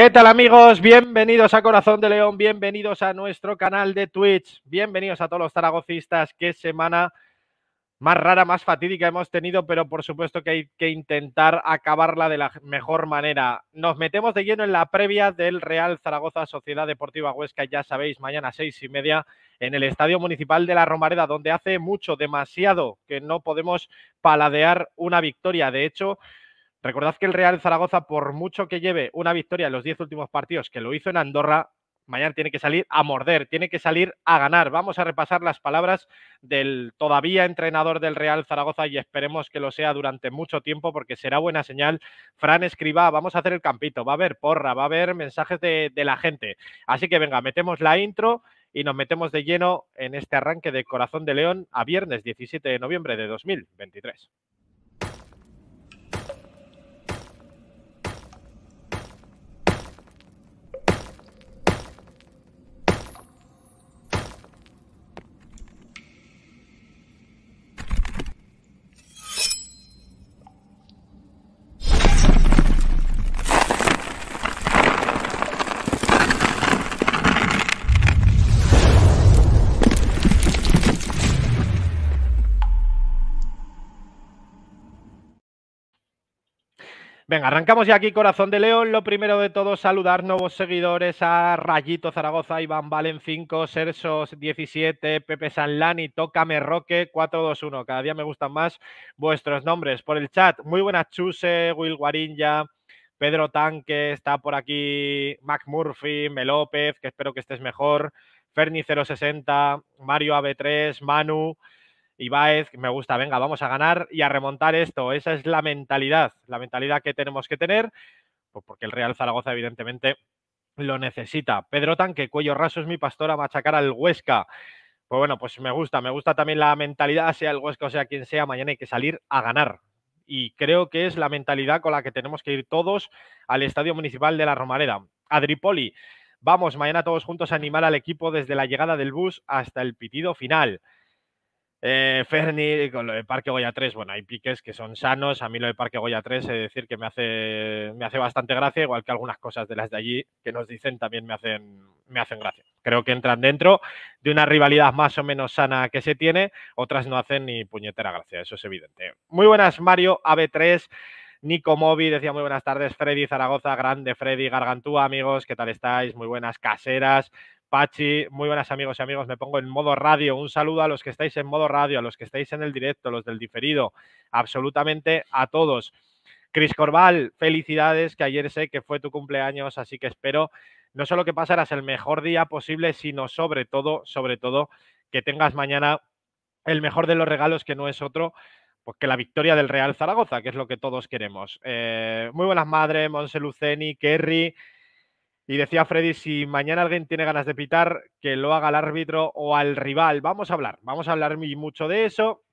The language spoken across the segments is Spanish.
¿Qué tal amigos? Bienvenidos a Corazón de León, bienvenidos a nuestro canal de Twitch, bienvenidos a todos los zaragocistas. Qué semana más rara, más fatídica hemos tenido, pero por supuesto que hay que intentar acabarla de la mejor manera. Nos metemos de lleno en la previa del Real Zaragoza Sociedad Deportiva Huesca, ya sabéis, mañana a seis y media en el Estadio Municipal de La Romareda, donde hace mucho, demasiado, que no podemos paladear una victoria. De hecho, Recordad que el Real Zaragoza, por mucho que lleve una victoria en los 10 últimos partidos, que lo hizo en Andorra, mañana tiene que salir a morder, tiene que salir a ganar. Vamos a repasar las palabras del todavía entrenador del Real Zaragoza y esperemos que lo sea durante mucho tiempo porque será buena señal. Fran Escriba, vamos a hacer el campito, va a haber porra, va a haber mensajes de, de la gente. Así que venga, metemos la intro y nos metemos de lleno en este arranque de Corazón de León a viernes 17 de noviembre de 2023. Venga, arrancamos ya aquí, Corazón de León. Lo primero de todo, saludar nuevos seguidores a Rayito Zaragoza, Iván Valen 5, Sersos 17, Pepe Sanlani, Tócame Roque 421. Cada día me gustan más vuestros nombres. Por el chat, muy buenas Chuse, Will Guarinja, Pedro Tanque, está por aquí Mac Murphy, Melópez, que espero que estés mejor, Ferni 060, Mario AB3, Manu. Ibáez, me gusta, venga, vamos a ganar y a remontar esto. Esa es la mentalidad, la mentalidad que tenemos que tener, pues porque el Real Zaragoza, evidentemente, lo necesita. Pedro Tanque, cuello raso es mi pastora, machacar al Huesca. Pues bueno, pues me gusta, me gusta también la mentalidad, sea el Huesca o sea quien sea, mañana hay que salir a ganar. Y creo que es la mentalidad con la que tenemos que ir todos al Estadio Municipal de la Romareda. Adripoli, vamos mañana todos juntos a animar al equipo desde la llegada del bus hasta el pitido final. Eh, Ferni, con lo de Parque Goya 3, bueno, hay piques que son sanos. A mí lo de Parque Goya 3, es decir, que me hace, me hace bastante gracia, igual que algunas cosas de las de allí que nos dicen también me hacen, me hacen gracia. Creo que entran dentro de una rivalidad más o menos sana que se tiene, otras no hacen ni puñetera gracia, eso es evidente. Muy buenas, Mario, AB3. Nico Mobi decía muy buenas tardes, Freddy Zaragoza, grande Freddy Gargantúa, amigos, ¿qué tal estáis? Muy buenas, caseras, Pachi, muy buenas amigos y amigos, me pongo en modo radio. Un saludo a los que estáis en modo radio, a los que estáis en el directo, los del diferido, absolutamente a todos. Cris Corval, felicidades, que ayer sé que fue tu cumpleaños, así que espero no solo que pasaras el mejor día posible, sino sobre todo, sobre todo, que tengas mañana el mejor de los regalos, que no es otro, pues que la victoria del Real Zaragoza, que es lo que todos queremos. Eh, muy buenas madres, Monse Luceni, Kerry. Y decía Freddy, si mañana alguien tiene ganas de pitar, que lo haga al árbitro o al rival. Vamos a hablar, vamos a hablar mucho de eso,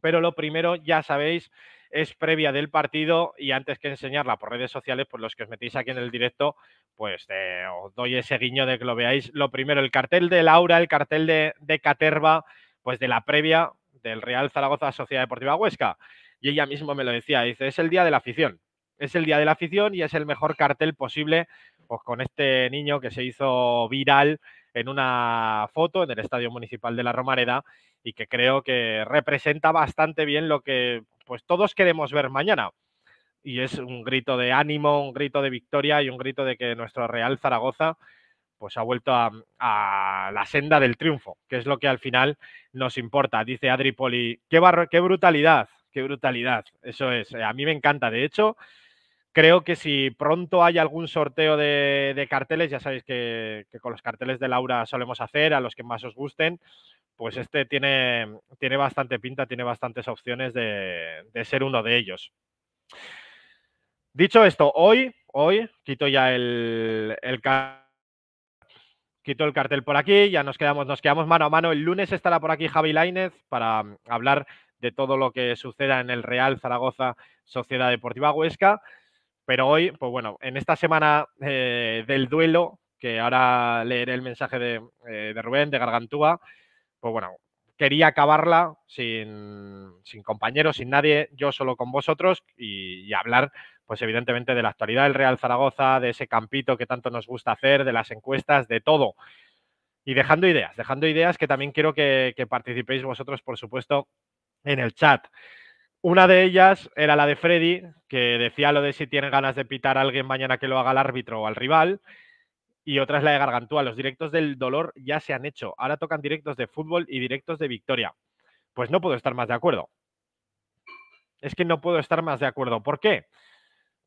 pero lo primero, ya sabéis, es previa del partido y antes que enseñarla por redes sociales, pues los que os metéis aquí en el directo, pues eh, os doy ese guiño de que lo veáis. Lo primero, el cartel de Laura, el cartel de, de Caterva, pues de la previa del Real Zaragoza Sociedad Deportiva Huesca. Y ella misma me lo decía, dice, es el día de la afición. Es el día de la afición y es el mejor cartel posible pues con este niño que se hizo viral en una foto en el Estadio Municipal de la Romareda y que creo que representa bastante bien lo que pues todos queremos ver mañana. Y es un grito de ánimo, un grito de victoria y un grito de que nuestro Real Zaragoza pues ha vuelto a, la senda del triunfo, que es lo que al final nos importa. Dice Adri Poli, qué, qué brutalidad, qué brutalidad. Eso es, eh, a mí me encanta. De hecho, Creo que si pronto hay algún sorteo de, carteles, ya sabéis que, con los carteles de Laura solemos hacer, a los que más os gusten, pues este tiene, tiene bastante pinta, tiene bastantes opciones de, ser uno de ellos. Dicho esto, hoy, hoy quito ya el, el quito el cartel por aquí, ya nos quedamos, nos quedamos mano a mano. El lunes estará por aquí Javi Lainez para mm, hablar de todo lo que suceda en el Real Zaragoza Sociedad Deportiva Huesca. Pero hoy, pues bueno, en esta semana eh, del duelo, que ahora leeré el mensaje eh, de, Rubén, de Gargantúa, pues bueno, quería acabarla sin, compañeros, sin nadie, yo solo con vosotros y, hablar pues evidentemente de la actualidad del Real Zaragoza, de ese campito que tanto nos gusta hacer, de las encuestas, de todo. Y dejando ideas, dejando ideas que también quiero que, que participéis vosotros, por supuesto, en el chat. Una de ellas era la de Freddy, que decía lo de si tiene ganas de pitar a alguien mañana que lo haga al árbitro o al rival. Y otra es la de Gargantúa. Los directos del dolor ya se han hecho. Ahora tocan directos de fútbol y directos de victoria. Pues no puedo estar más de acuerdo. Es que no puedo estar más de acuerdo. ¿Por qué?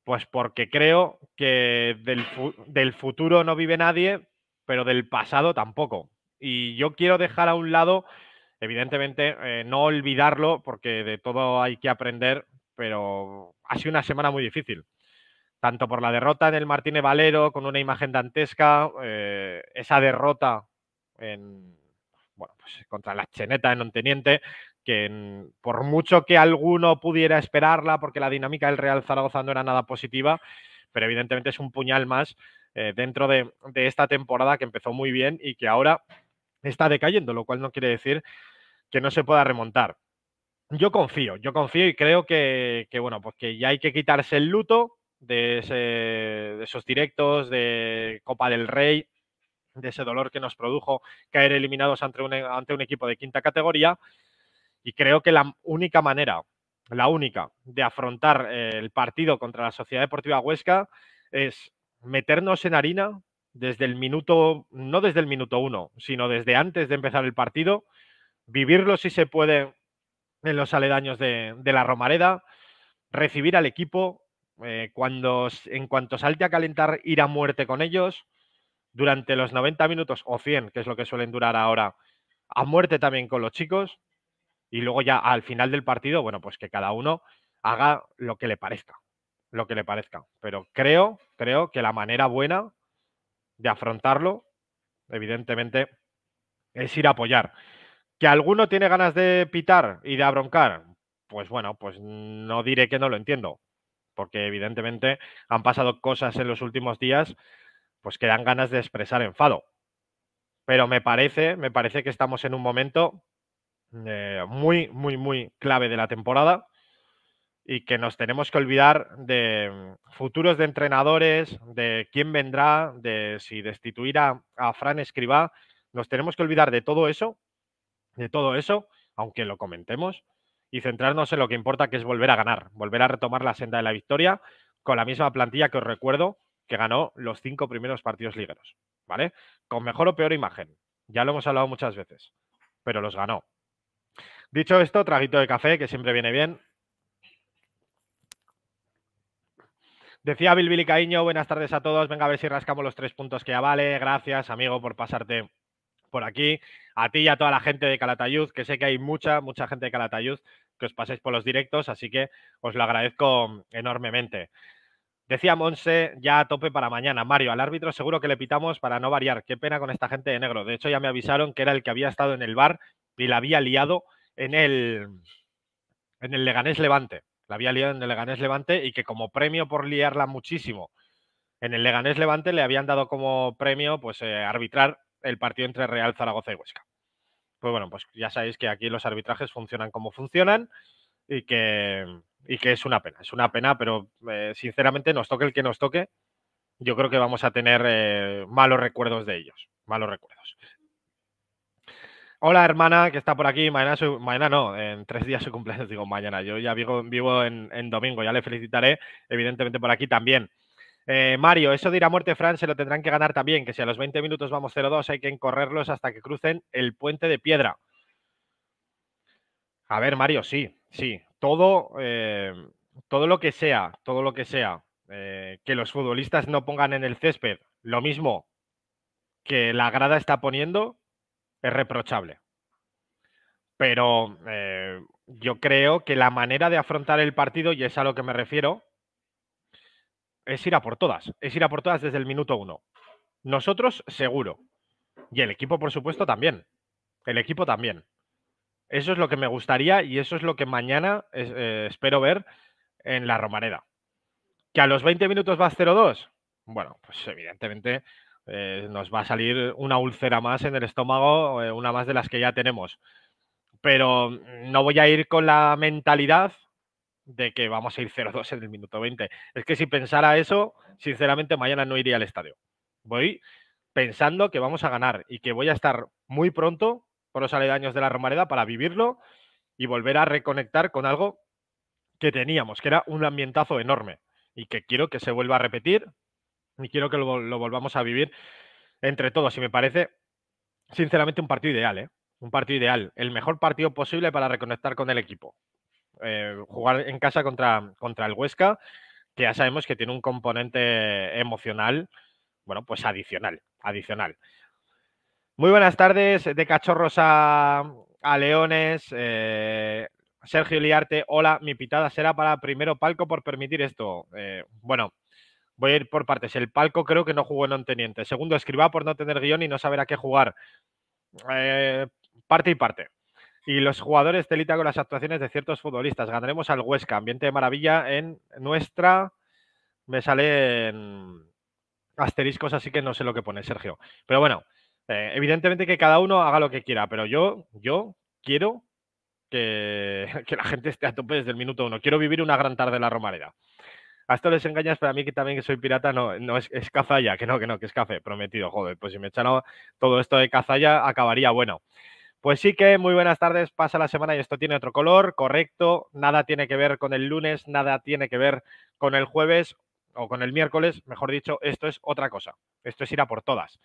Pues porque creo que del, del futuro no vive nadie, pero del pasado tampoco. Y yo quiero dejar a un lado Evidentemente, eh, no olvidarlo, porque de todo hay que aprender, pero ha sido una semana muy difícil. Tanto por la derrota en el Martínez Valero, con una imagen dantesca, eh, esa derrota en, bueno, pues contra la Cheneta en Onteniente, que por mucho que alguno pudiera esperarla, porque la dinámica del Real Zaragoza no era nada positiva, pero evidentemente es un puñal más eh, dentro de, de, esta temporada que empezó muy bien y que ahora está decayendo, lo cual no quiere decir que no se pueda remontar. Yo confío, yo confío y creo que, bueno, pues que ya hay que quitarse el luto de, esos directos, de Copa del Rey, de ese dolor que nos produjo caer eliminados ante ante un equipo de quinta categoría. Y creo que la única manera, la única, de afrontar eh, el partido contra la Sociedad Deportiva Huesca es meternos en harina desde el minuto, no desde el minuto uno, sino desde antes de empezar el partido, vivirlo si se puede en los aledaños de, la Romareda, recibir al equipo, eh, cuando, en cuanto salte a calentar, ir a muerte con ellos durante los 90 minutos o 100, que es lo que suelen durar ahora, a muerte también con los chicos y luego ya al final del partido, bueno, pues que cada uno haga lo que le parezca, lo que le parezca. Pero creo, creo que la manera buena de afrontarlo, evidentemente, es ir a apoyar. ¿Que alguno tiene ganas de pitar y de abroncar? Pues bueno, pues no diré que no lo entiendo, porque evidentemente han pasado cosas en los últimos días pues que dan ganas de expresar enfado. Pero me parece, me parece que estamos en un momento eh, muy, muy, muy clave de la temporada y que nos tenemos que olvidar de mm, futuros de entrenadores, de quién vendrá, de si destituirá a, Fran Escribá. Nos tenemos que olvidar de todo eso de todo eso, aunque lo comentemos, y centrarnos en lo que importa, que es volver a ganar, volver a retomar la senda de la victoria con la misma plantilla que os recuerdo que ganó los cinco primeros partidos ligeros, ¿vale? Con mejor o peor imagen, ya lo hemos hablado muchas veces, pero los ganó. Dicho esto, traguito de café, que siempre viene bien. Decía y Caño, buenas tardes a todos, venga a ver si rascamos los tres puntos que ya vale, gracias amigo por pasarte por aquí, a ti y a toda la gente de Calatayud, que sé que hay mucha, mucha gente de Calatayud que os paséis por los directos, así que os lo agradezco enormemente. Decía Monse, ya a tope para mañana. Mario, al árbitro seguro que le pitamos para no variar. Qué pena con esta gente de negro. De hecho, ya me avisaron que era el que había estado en el bar y la había liado en el, en el Leganés Levante. La había liado en el Leganés Levante y que como premio por liarla muchísimo en el Leganés Levante le habían dado como premio pues eh, arbitrar el partido entre Real Zaragoza y Huesca. Pues bueno, pues ya sabéis que aquí los arbitrajes funcionan como funcionan y que, y que es una pena, es una pena, pero eh, sinceramente nos toque el que nos toque, yo creo que vamos a tener eh, malos recuerdos de ellos, malos recuerdos. Hola hermana que está por aquí, mañana, mañana no, en tres días su cumpleaños, digo mañana, yo ya vivo, vivo en domingo, ya le felicitaré evidentemente por aquí también. Eh, Mario, eso de ir a muerte, Fran, se lo tendrán que ganar también, que si a los 20 minutos vamos 0-2 hay que encorrerlos hasta que crucen el puente de piedra. A ver, Mario, sí, sí. Todo, eh, todo lo que sea, todo lo que sea, eh, que los futbolistas no pongan en el césped lo mismo que la grada está poniendo, es reprochable. Pero yo creo que la manera de afrontar el partido, y es a lo que me refiero, es ir a por todas, es ir a por todas desde el minuto uno. Nosotros seguro. Y el equipo, por supuesto, también. El equipo también. Eso es lo que me gustaría y eso es lo que mañana eh, espero ver en la Romareda. Que a los 20 minutos vas 0-2. Bueno, pues evidentemente eh, nos va a salir una úlcera más en el estómago, eh, una más de las que ya tenemos. Pero mm, no voy a ir con la mentalidad de que vamos a ir 0-2 en el minuto 20. Es que si pensara eso, sinceramente mañana no iría al estadio. Voy pensando que vamos a ganar y que voy a estar muy pronto por los aledaños de la Romareda para vivirlo y volver a reconectar con algo que teníamos, que era un ambientazo enorme y que quiero que se vuelva a repetir y quiero que lo, volvamos a vivir entre todos. Y me parece, sinceramente, un partido ideal, ¿eh? Un partido ideal, el mejor partido posible para reconectar con el equipo. Eh, jugar en casa contra, contra el Huesca, que ya sabemos que tiene un componente emocional, bueno, pues adicional, adicional. Muy buenas tardes, de cachorros a, leones. Eh, Sergio Liarte, hola, mi pitada será para primero palco por permitir esto. Eh, bueno, voy a ir por partes. El palco creo que no jugó en teniente Segundo, escriba por no tener guión y no saber a qué jugar. parte y parte y los jugadores delita con las actuaciones de ciertos futbolistas. Ganaremos al Huesca, ambiente de maravilla en nuestra. Me salen asteriscos, así que no sé lo que pone Sergio. Pero bueno, eh, evidentemente que cada uno haga lo que quiera, pero yo, yo quiero que, la gente esté a tope desde el minuto uno. Quiero vivir una gran tarde en la Romareda. A esto les engañas, pero a mí que también que soy pirata, no, no es, cazalla, que no, que no, que es café, prometido, joder. Pues si me echan todo esto de cazalla, acabaría bueno. Pues sí que muy buenas tardes, pasa la semana y esto tiene otro color, correcto, nada tiene que ver con el lunes, nada tiene que ver con el jueves o con el miércoles, mejor dicho, esto es otra cosa, esto es ir a por todas.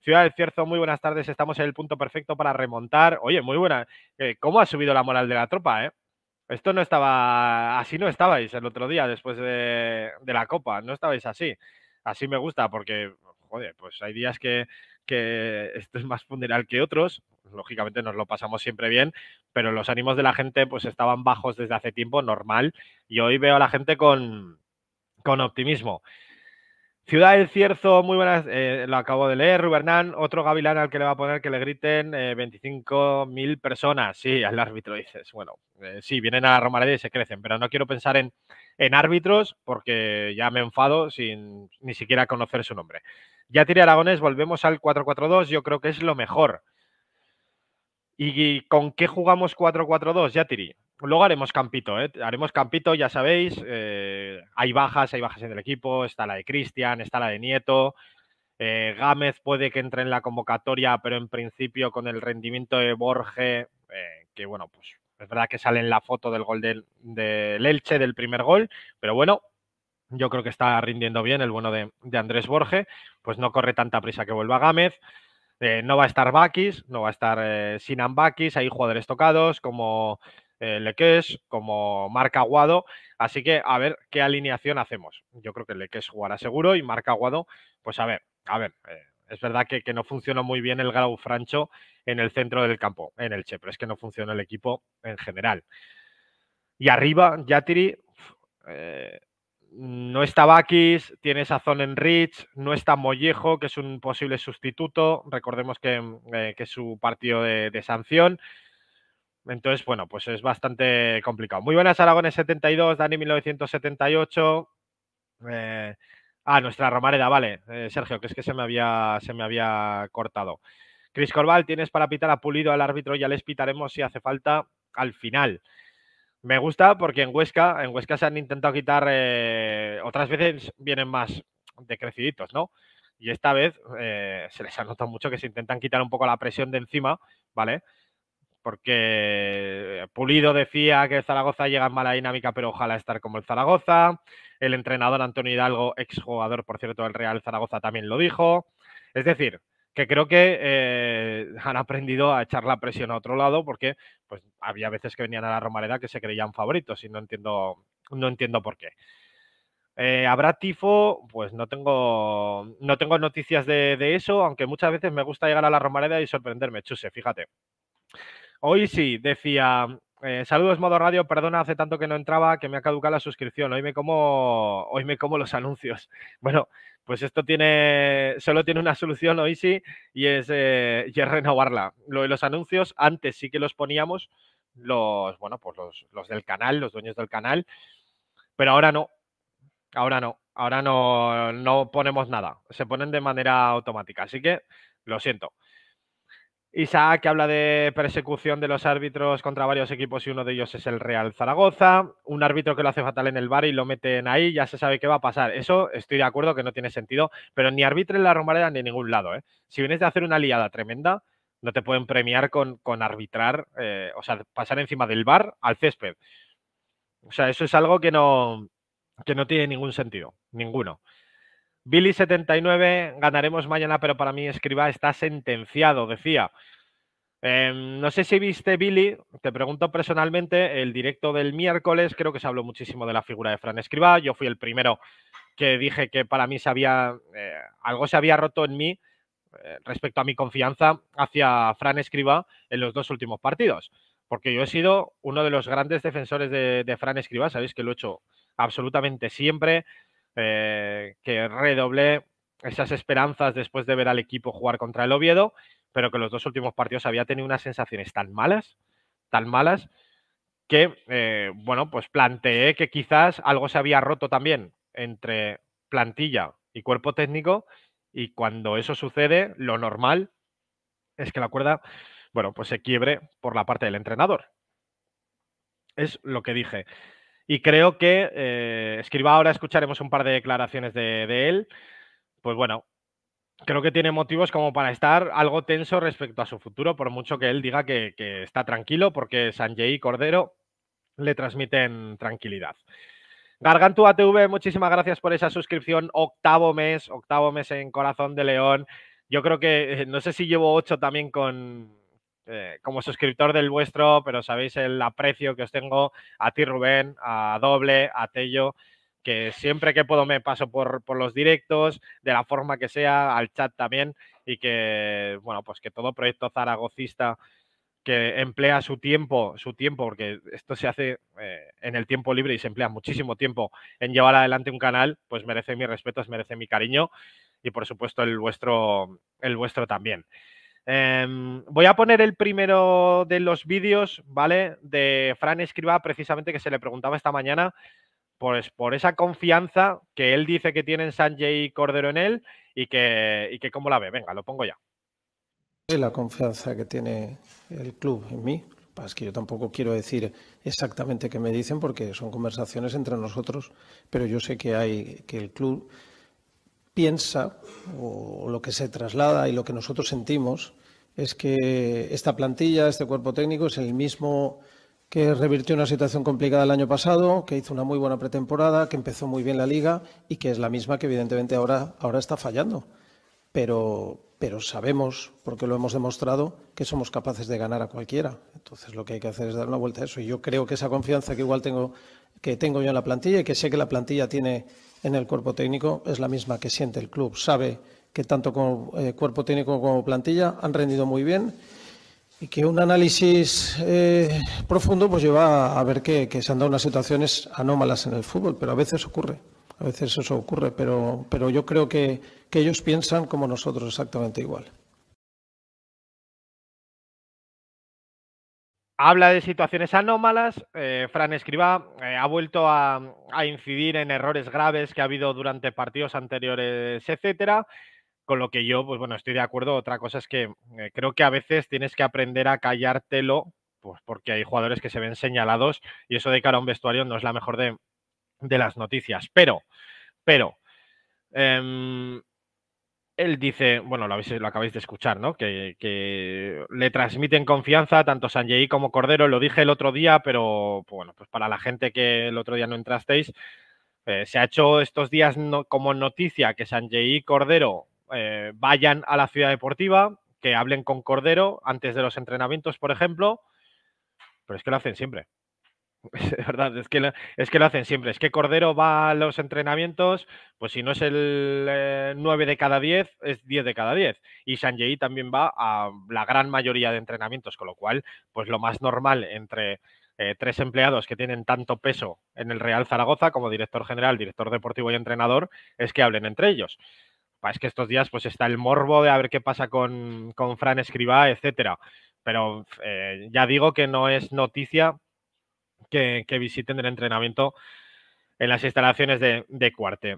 Ciudad del Cierzo, muy buenas tardes, estamos en el punto perfecto para remontar. Oye, muy buena, eh, ¿cómo ha subido la moral de la tropa? Eh? Esto no estaba, así no estabais el otro día después de, la copa, no estabais así. Así me gusta porque, joder, pues hay días que, que esto es más funeral que otros, lógicamente nos lo pasamos siempre bien, pero los ánimos de la gente pues estaban bajos desde hace tiempo, normal, y hoy veo a la gente con, con optimismo. Ciudad del Cierzo, muy buenas, eh, lo acabo de leer, Rubernán, otro gavilán al que le va a poner que le griten 25.000 eh, personas, sí, al árbitro dices, bueno, eh, sí, vienen a la y se crecen, pero no quiero pensar en, en árbitros porque ya me enfado sin ni siquiera conocer su nombre. Ya tiré Aragones, volvemos al 4-4-2, yo creo que es lo mejor. ¿Y con qué jugamos 4-4-2, Yatiri? Luego haremos campito, ¿eh? Haremos campito, ya sabéis. Eh, hay bajas, hay bajas en el equipo. Está la de Cristian, está la de Nieto. Eh, Gámez puede que entre en la convocatoria, pero en principio con el rendimiento de Borge, eh, que bueno, pues es verdad que sale en la foto del gol del, del, Elche, del primer gol, pero bueno, yo creo que está rindiendo bien el bueno de, de Andrés Borge, pues no corre tanta prisa que vuelva Gámez. Eh, no va a estar Bakis, no va a estar eh, Sinan Bakis, hay jugadores tocados como eh, Leques, como Marca Aguado, así que a ver qué alineación hacemos. Yo creo que Leques jugará seguro y Marca Aguado, pues a ver, a ver. es verdad que, no funcionó muy bien el Grau Francho en el centro del campo, en el Che, pero es que no funciona el equipo en general. Y arriba, Yatiri, Mm, no está Bakis, tiene a en Rich, no está Mollejo, que es un posible sustituto. Recordemos que, mm, eh, es su partido de, sanción. Entonces, bueno, pues es bastante complicado. Muy buenas, Aragones 72, Dani 1978. Eh, ah, nuestra Romareda, vale, eh, Sergio, que es que se me había, se me había cortado. Cris Corval, tienes para pitar a Pulido al árbitro, ya les pitaremos si hace falta al final. Me gusta porque en Huesca, en Huesca se han intentado quitar, eh, otras veces vienen más decreciditos, ¿no? Y esta vez eh, se les ha notado mucho que se intentan quitar un poco la presión de encima, ¿vale? Porque eh, Pulido decía que Zaragoza llega en mala dinámica, pero ojalá estar como el Zaragoza. El entrenador Antonio Hidalgo, exjugador, por cierto, del Real Zaragoza, también lo dijo. Es decir, que creo que eh, han aprendido a echar la presión a otro lado porque pues, había veces que venían a la Romareda que se creían favoritos y no entiendo, no entiendo por qué. Eh, ¿Habrá tifo? Pues no tengo, no tengo noticias de, de, eso, aunque muchas veces me gusta llegar a la Romareda y sorprenderme, Chuse, fíjate. Hoy sí, decía, eh, saludos, modo radio. Perdona, hace tanto que no entraba que me ha caducado la suscripción. Hoy me como, hoy me como los anuncios. Bueno, pues esto tiene, solo tiene una solución hoy sí eh, y es, renovarla. Lo de los anuncios, antes sí que los poníamos los, bueno, pues los, del canal, los dueños del canal, pero ahora no. Ahora no. Ahora no, no ponemos nada. Se ponen de manera automática. Así que lo siento. Isaac habla de persecución de los árbitros contra varios equipos y uno de ellos es el Real Zaragoza. Un árbitro que lo hace fatal en el bar y lo meten ahí, ya se sabe qué va a pasar. Eso estoy de acuerdo que no tiene sentido, pero ni árbitro en la Romareda ni en ningún lado. ¿eh? Si vienes de hacer una liada tremenda, no te pueden premiar con, arbitrar, eh, o sea, pasar encima del bar al césped. O sea, eso es algo que no, que no tiene ningún sentido, ninguno. Billy79, ganaremos mañana, pero para mí escriba está sentenciado, decía. Em, no sé si viste, Billy, te pregunto personalmente, el directo del miércoles, creo que se habló muchísimo de la figura de Fran Escriba. Yo fui el primero que dije que para mí se eh, algo se había roto en mí eh, respecto a mi confianza hacia Fran Escriba en los dos últimos partidos. Porque yo he sido uno de los grandes defensores de, de Fran Escriba, sabéis que lo he hecho absolutamente siempre. Eh, que redoblé esas esperanzas después de ver al equipo jugar contra el Oviedo, pero que los dos últimos partidos había tenido unas sensaciones tan malas, tan malas, que, eh, bueno, pues planteé que quizás algo se había roto también entre plantilla y cuerpo técnico, y cuando eso sucede, lo normal es que la cuerda, bueno, pues se quiebre por la parte del entrenador. Es lo que dije. Y creo que eh, Escriba ahora escucharemos un par de declaraciones de, él. Pues bueno, creo que tiene motivos como para estar algo tenso respecto a su futuro, por mucho que él diga que, está tranquilo, porque Sanjay y Cordero le transmiten tranquilidad. Gargantu TV, muchísimas gracias por esa suscripción. Octavo mes, octavo mes en Corazón de León. Yo creo que, eh, no sé si llevo ocho también con, eh, como suscriptor del vuestro, pero sabéis el aprecio que os tengo a ti, Rubén, a Doble, a Tello, que siempre que puedo me paso por, los directos, de la forma que sea, al chat también, y que, bueno, pues que todo proyecto zaragocista que emplea su tiempo, su tiempo, porque esto se hace eh, en el tiempo libre y se emplea muchísimo tiempo en llevar adelante un canal, pues merece mis respetos, merece mi cariño y por supuesto el vuestro, el vuestro también. Em, voy a poner el primero de los vídeos, ¿vale? De Fran Escriba, precisamente que se le preguntaba esta mañana, pues por esa confianza que él dice que tiene en Sanjay Cordero en él y que, y que cómo la ve. Venga, lo pongo ya. La confianza que tiene el club en mí. Es que yo tampoco quiero decir exactamente qué me dicen porque son conversaciones entre nosotros, pero yo sé que hay que el club piensa o lo que se traslada y lo que nosotros sentimos es que esta plantilla, este cuerpo técnico es el mismo que revirtió una situación complicada el año pasado, que hizo una muy buena pretemporada, que empezó muy bien la liga y que es la misma que evidentemente ahora, ahora está fallando. Pero, pero sabemos, porque lo hemos demostrado, que somos capaces de ganar a cualquiera. Entonces lo que hay que hacer es dar una vuelta a eso. Y yo creo que esa confianza que igual tengo, que tengo yo en la plantilla y que sé que la plantilla tiene en el cuerpo técnico es la misma que siente el club. Sabe que tanto como eh, cuerpo técnico como plantilla han rendido muy bien y que un análisis eh, profundo pues lleva a ver que, se han dado unas situaciones anómalas en el fútbol, pero a veces ocurre, a veces eso ocurre, pero, pero yo creo que ellos piensan como nosotros exactamente igual. Habla de situaciones anómalas. Eh, Fran Escriba eh, ha vuelto a, incidir en errores graves que ha habido durante partidos anteriores, etcétera. Con lo que yo, pues bueno, estoy de acuerdo. Otra cosa es que eh, creo que a veces tienes que aprender a callártelo, pues porque hay jugadores que se ven señalados y eso de cara a un vestuario no es la mejor de, de las noticias. Pero, pero, em, él dice, bueno, lo, habéis, acabáis de escuchar, ¿no? Que, le transmiten confianza tanto Sanjay como Cordero. Lo dije el otro día, pero pues, bueno, pues para la gente que el otro día no entrasteis, eh, se ha hecho estos días como noticia que Sanjay y Cordero eh, vayan a la ciudad deportiva, que hablen con Cordero antes de los entrenamientos, por ejemplo. Pero es que lo hacen siempre. De verdad, es que, lo, es que lo hacen siempre. Es que Cordero va a los entrenamientos, pues si no es el 9 eh, de cada 10, es 10 de cada 10. Y Sanjay también va a la gran mayoría de entrenamientos, con lo cual, pues lo más normal entre eh, tres empleados que tienen tanto peso en el Real Zaragoza como director general, director deportivo y entrenador, es que hablen entre ellos. Es que estos días pues está el morbo de a ver qué pasa con, Fran Escribá, etcétera. Pero eh, ya digo que no es noticia que, visiten el entrenamiento en las instalaciones de, Cuarte.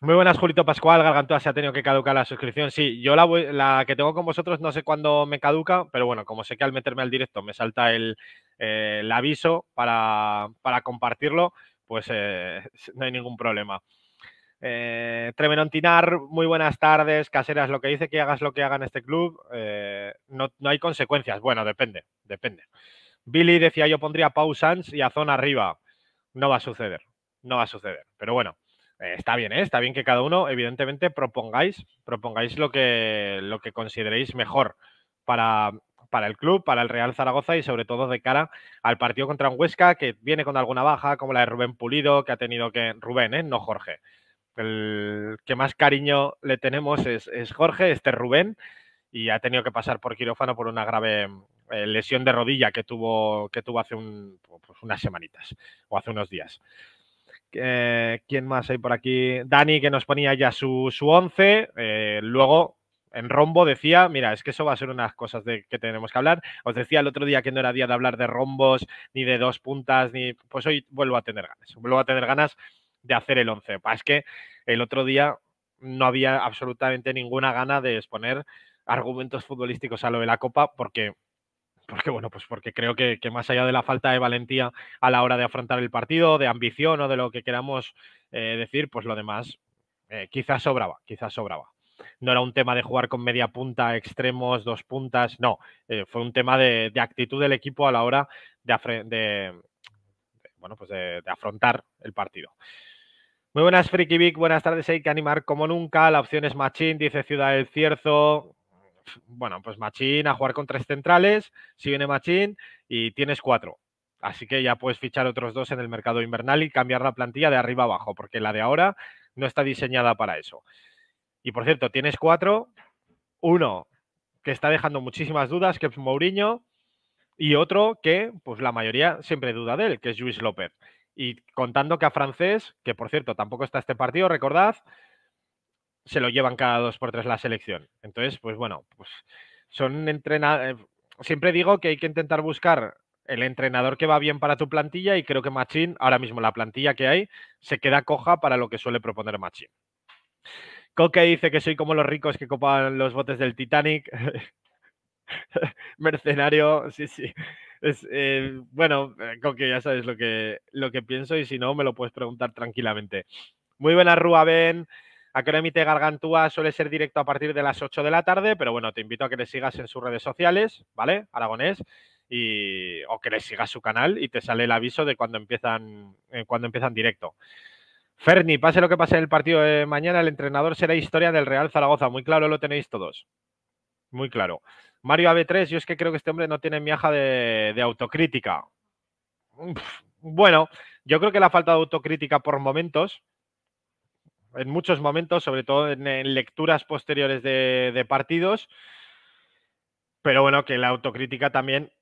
Muy buenas, Julito Pascual. Gargantúa se ha tenido que caducar la suscripción. Sí, yo la, la que tengo con vosotros no sé cuándo me caduca, pero bueno, como sé que al meterme al directo me salta el, eh, aviso para, compartirlo, pues eh, no hay ningún problema. Eh, Tremenontinar, muy buenas tardes. Caseras, lo que dice que hagas lo que haga en este club, eh, no, no hay consecuencias. Bueno, depende, depende. Billy decía yo pondría Pau Sanz y a zona arriba. No va a suceder, no va a suceder. Pero bueno, eh, está bien, ¿eh? está bien que cada uno, evidentemente, propongáis, propongáis lo que, lo que consideréis mejor para, para el club, para el Real Zaragoza y sobre todo de cara al partido contra un Huesca que viene con alguna baja, como la de Rubén Pulido, que ha tenido que. Rubén, ¿eh? no Jorge. El que más cariño le tenemos es, es Jorge, este Rubén, y ha tenido que pasar por quirófano por una grave eh, lesión de rodilla que tuvo, que tuvo hace pues unas semanitas o hace unos días. Eh, ¿Quién más hay por aquí? Dani, que nos ponía ya su, su once eh, luego, en rombo, decía, mira, es que eso va a ser unas cosas de que tenemos que hablar. Os decía el otro día que no era día de hablar de rombos, ni de dos puntas, ni. Pues hoy vuelvo a tener ganas. Vuelvo a tener ganas de hacer el once Es que el otro día no había absolutamente ninguna gana de exponer argumentos futbolísticos a lo de la Copa, porque porque, bueno, pues porque creo que, más allá de la falta de valentía a la hora de afrontar el partido, de ambición o de lo que queramos eh, decir, pues lo demás eh, quizás sobraba, quizás sobraba. No era un tema de jugar con media punta, extremos, dos puntas, no. Eh, fue un tema de, actitud del equipo a la hora de, bueno, pues de, afrontar el partido. Muy buenas, freaky Vic. Buenas tardes. Hay que animar como nunca. La opción es Machín, dice Ciudad del Cierzo bueno, pues Machín a jugar con tres centrales, si viene Machín y tienes cuatro. Así que ya puedes fichar otros dos en el mercado invernal y cambiar la plantilla de arriba abajo, porque la de ahora no está diseñada para eso. Y por cierto, tienes cuatro, uno que está dejando muchísimas dudas, que es Mourinho, y otro que, pues la mayoría siempre duda de él, que es Luis López. Y contando que a francés, que por cierto tampoco está este partido, recordad, se lo llevan cada dos por tres la selección. Entonces, pues bueno, pues son entrenadores. Eh, siempre digo que hay que intentar buscar el entrenador que va bien para tu plantilla y creo que Machín, ahora mismo la plantilla que hay, se queda coja para lo que suele proponer Machín. Coque dice que soy como los ricos que copan los botes del Titanic. Mercenario, sí, sí. Es, eh, bueno, Coque, eh, ya sabes lo que, lo que pienso y si no, me lo puedes preguntar tranquilamente. Muy buena Rúa Ben qué lo emite Gargantúa, suele ser directo a partir de las 8 de la tarde, pero bueno, te invito a que le sigas en sus redes sociales, ¿vale? Aragonés. Y, o que le sigas su canal y te sale el aviso de cuando empiezan, eh, cuando empiezan directo. Ferni, pase lo que pase en el partido de mañana, el entrenador será historia del Real Zaragoza. Muy claro, lo tenéis todos. Muy claro. Mario AB3, yo es que creo que este hombre no tiene miaja de, de autocrítica. bueno, yo creo que la falta de autocrítica por momentos en muchos momentos, sobre todo en, lecturas posteriores de, partidos. Pero bueno, que la autocrítica también,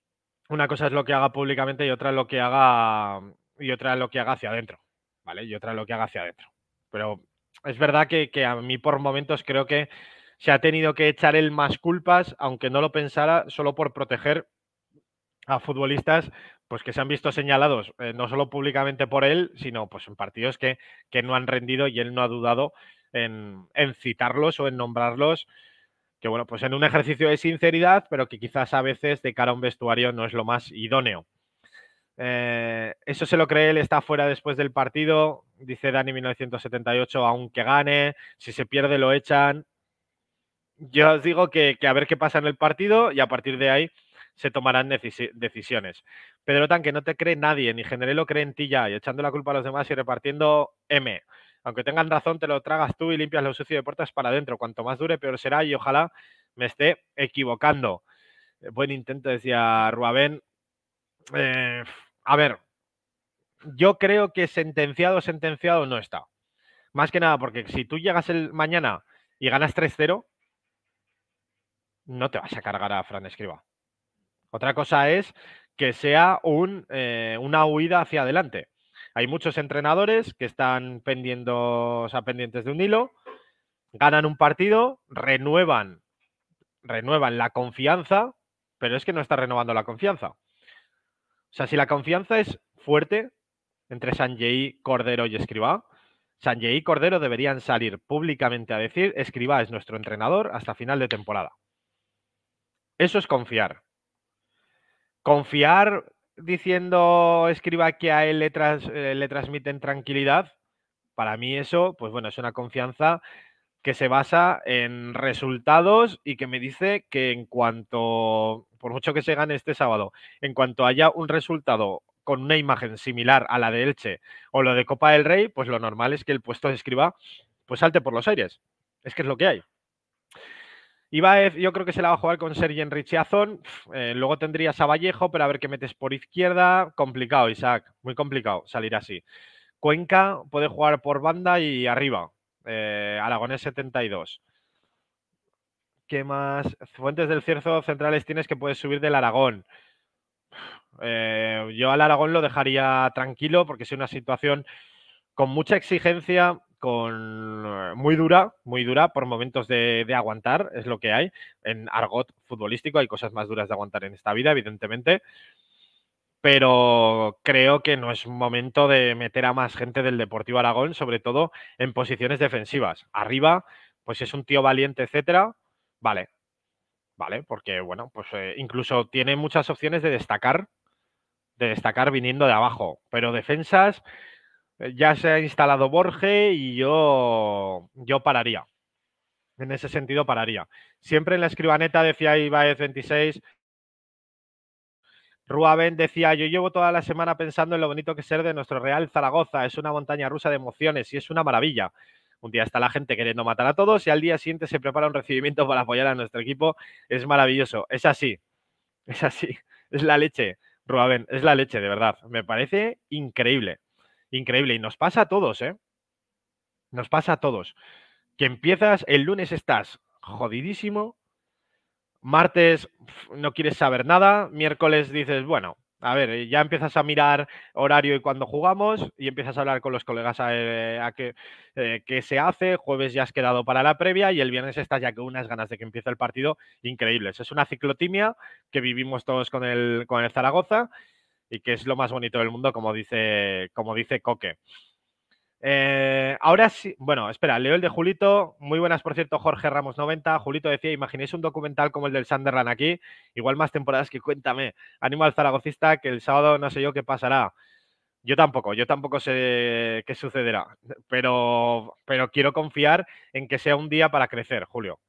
una cosa es lo que haga públicamente y otra lo que haga y otra lo que haga hacia adentro, ¿vale? Y otra lo que haga hacia adentro. Pero es verdad que, que, a mí por momentos creo que se ha tenido que echar él más culpas, aunque no lo pensara, solo por proteger a futbolistas pues que se han visto señalados eh, no solo públicamente por él, sino pues en partidos que, no han rendido y él no ha dudado en, citarlos o en nombrarlos, que bueno, pues en un ejercicio de sinceridad, pero que quizás a veces de cara a un vestuario no es lo más idóneo. Eh, eso se lo cree él, está fuera después del partido, dice Dani 1978, aunque gane, si se pierde lo echan. Yo os digo que a ver qué pasa en el partido y a partir de ahí se tomarán decisiones. Pedro Tan, que no te cree nadie, ni Generelo cree en ti ya, y echando la culpa a los demás y repartiendo M. Aunque tengan razón, te lo tragas tú y limpias lo sucio de puertas para adentro. Cuanto más dure, peor será y ojalá me esté equivocando. Eh, buen intento, decía Ruabén. Eh, a ver, yo creo que sentenciado, sentenciado no está. Más que nada, porque si tú llegas el mañana y ganas 3-0, no te vas a cargar a Fran Escriba. Otra cosa es que sea eh, una huida hacia adelante. Hay muchos entrenadores que están pendientes de un hilo, ganan un partido, renuevan, renuevan la confianza, pero es que no está renovando la confianza. O sea, si la confianza es fuerte entre Sanjay, Cordero y Escribá, Sanjay y Cordero deberían salir públicamente a decir, Escribá es nuestro entrenador hasta final de temporada. Eso es confiar confiar diciendo escriba que a él le, eh, le transmiten tranquilidad, para mí eso, pues bueno, es una confianza que se basa en resultados y que me dice que en cuanto, por mucho que se gane este sábado, en cuanto haya un resultado con una imagen similar a la de Elche o lo de Copa del Rey, pues lo normal es que el puesto de escriba pues salte por los aires. Es que es lo que hay. Ibaez, yo creo que se la va a jugar con Sergi Enrichiazón. Eh, luego tendrías a Vallejo, pero a ver qué metes por izquierda. Complicado, Isaac. Muy complicado salir así. Cuenca puede jugar por banda y arriba. Eh, es 72. ¿Qué más? Fuentes del Cierzo centrales tienes que puedes subir del Aragón. Eh, yo al Aragón lo dejaría tranquilo porque es una situación con mucha exigencia con eh, muy dura, muy dura por momentos de, aguantar, es lo que hay en argot futbolístico, hay cosas más duras de aguantar en esta vida, evidentemente, pero creo que no es momento de meter a más gente del Deportivo Aragón, sobre todo en posiciones defensivas. Arriba, pues es un tío valiente, etcétera, vale, vale, porque bueno, pues eh, incluso tiene muchas opciones de destacar, de destacar viniendo de abajo, pero defensas ya se ha instalado Borge y yo, yo pararía. En ese sentido pararía. Siempre en la escribaneta decía Ibaez 26, Ruaben decía, yo llevo toda la semana pensando en lo bonito que ser de nuestro Real Zaragoza, es una montaña rusa de emociones y es una maravilla. Un día está la gente queriendo matar a todos y al día siguiente se prepara un recibimiento para apoyar a nuestro equipo. Es maravilloso, es así, es así, es la leche, Ruaben, es la leche, de verdad. Me parece increíble increíble. Y nos pasa a todos, ¿eh? Nos pasa a todos. Que empiezas, el lunes estás jodidísimo, martes no quieres saber nada, miércoles dices, bueno, a ver, eh, ya empiezas a mirar horario y cuando jugamos y empiezas a hablar con los colegas a, eh, eh, qué, se hace, jueves ya has quedado para la previa y el viernes estás ya con unas ganas de que empiece el partido increíbles. Es una ciclotimia que vivimos todos con el, con el Zaragoza y que es lo más bonito del mundo, como dice, como dice Coque. Eh, ahora sí, bueno, espera, leo el de Julito. Muy buenas, por cierto, Jorge Ramos 90. Julito decía, imaginéis un documental como el del Sunderland aquí, igual más temporadas que cuéntame. Ánimo al zaragocista que el sábado no sé yo qué pasará. Yo tampoco, yo tampoco sé qué sucederá, pero, pero quiero confiar en que sea un día para crecer, Julio.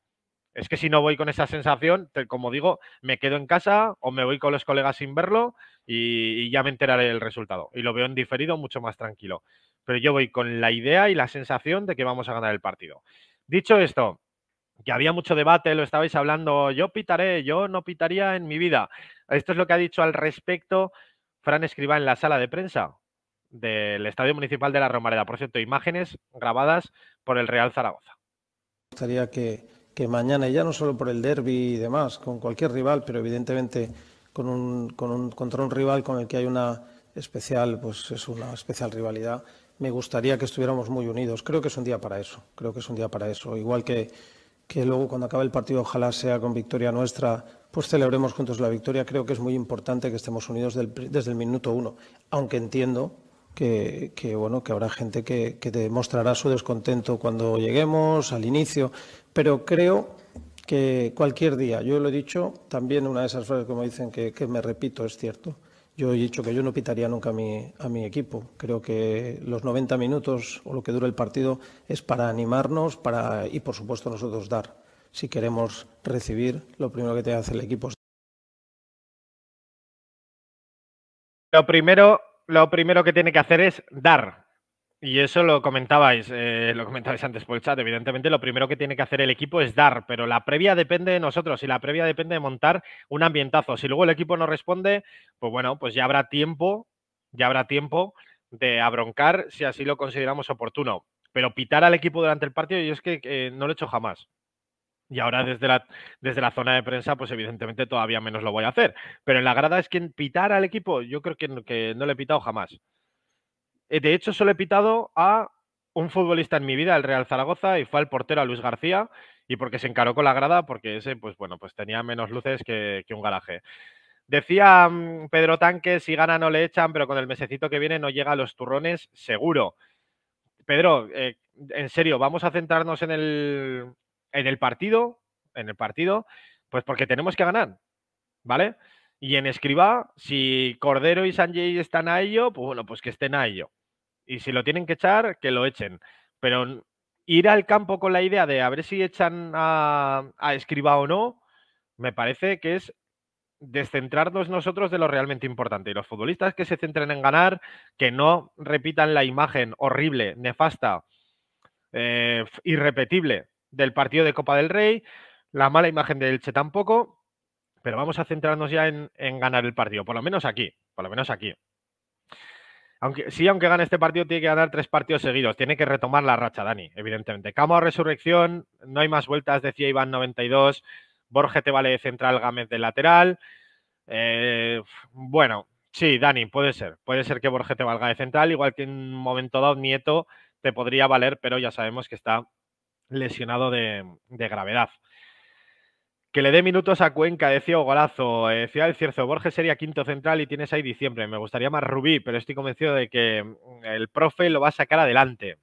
Es que si no voy con esa sensación, como digo, me quedo en casa o me voy con los colegas sin verlo y, ya me enteraré del resultado. Y lo veo en diferido mucho más tranquilo. Pero yo voy con la idea y la sensación de que vamos a ganar el partido. Dicho esto, que había mucho debate, lo estabais hablando, yo pitaré, yo no pitaría en mi vida. Esto es lo que ha dicho al respecto Fran Escriba en la sala de prensa del Estadio Municipal de la Romareda. Por cierto, imágenes grabadas por el Real Zaragoza. Me gustaría que, que mañana, y ya no solo por el derby y demás, con cualquier rival, pero evidentemente con contra un rival con el que hay una especial, pues es una especial rivalidad, me gustaría que estuviéramos muy unidos. Creo que es un día para eso, creo que es un día para eso. Igual que, luego cuando acabe el partido, ojalá sea con victoria nuestra, pues celebremos juntos la victoria. Creo que es muy importante que estemos unidos desde el minuto uno, aunque entiendo que, bueno, que habrá gente que, que demostrará su descontento cuando lleguemos al inicio, pero creo que cualquier día, yo lo he dicho, también una de esas frases como dicen que, que me repito es cierto. Yo he dicho que yo no pitaría nunca a mi, a mi equipo. Creo que los 90 minutos o lo que dura el partido es para animarnos para, y, por supuesto, nosotros dar. Si queremos recibir, lo primero que te hace el equipo es. Lo primero lo primero que tiene que hacer es dar. Y eso lo comentabais, eh, lo comentabais antes por el chat. Evidentemente, lo primero que tiene que hacer el equipo es dar, pero la previa depende de nosotros y la previa depende de montar un ambientazo. Si luego el equipo no responde, pues bueno, pues ya habrá tiempo, ya habrá tiempo de abroncar si así lo consideramos oportuno. Pero pitar al equipo durante el partido, yo es que eh, no lo he hecho jamás. Y ahora desde la, desde la zona de prensa, pues evidentemente todavía menos lo voy a hacer. Pero en la grada es quien pitar al equipo, yo creo que, que no le he pitado jamás. Eh, de hecho, solo he pitado a un futbolista en mi vida, el Real Zaragoza, y fue al portero a Luis García, y porque se encaró con la grada, porque ese, pues bueno, pues tenía menos luces que, un garaje. Decía mm, Pedro Tanque, si gana no le echan, pero con el mesecito que viene no llega a los turrones, seguro. Pedro, eh, en serio, vamos a centrarnos en el, en el partido, en el partido, pues porque tenemos que ganar, ¿vale? Y en escriba, si Cordero y Sanjay están a ello, pues bueno, pues que estén a ello. Y si lo tienen que echar, que lo echen. Pero ir al campo con la idea de a ver si echan a, escriba o no, me parece que es descentrarnos nosotros de lo realmente importante. Y los futbolistas que se centren en ganar, que no repitan la imagen horrible, nefasta, eh, irrepetible del partido de Copa del Rey, la mala imagen del Che tampoco, pero vamos a centrarnos ya en, ganar el partido, por lo menos aquí, por lo menos aquí. Aunque, sí, aunque gane este partido, tiene que ganar tres partidos seguidos. Tiene que retomar la racha, Dani, evidentemente. Camo a resurrección, no hay más vueltas, decía Iván 92. Borge te vale de central, Gámez de lateral. Eh, bueno, sí, Dani, puede ser. Puede ser que Borge te valga de central, igual que en un momento dado Nieto te podría valer, pero ya sabemos que está lesionado de, gravedad. Que le dé minutos a Cuenca, decía oh, Golazo eh, Decía el Cierzo, Borges sería quinto central y tienes ahí diciembre. Me gustaría más Rubí, pero estoy convencido de que mm, el profe lo va a sacar adelante.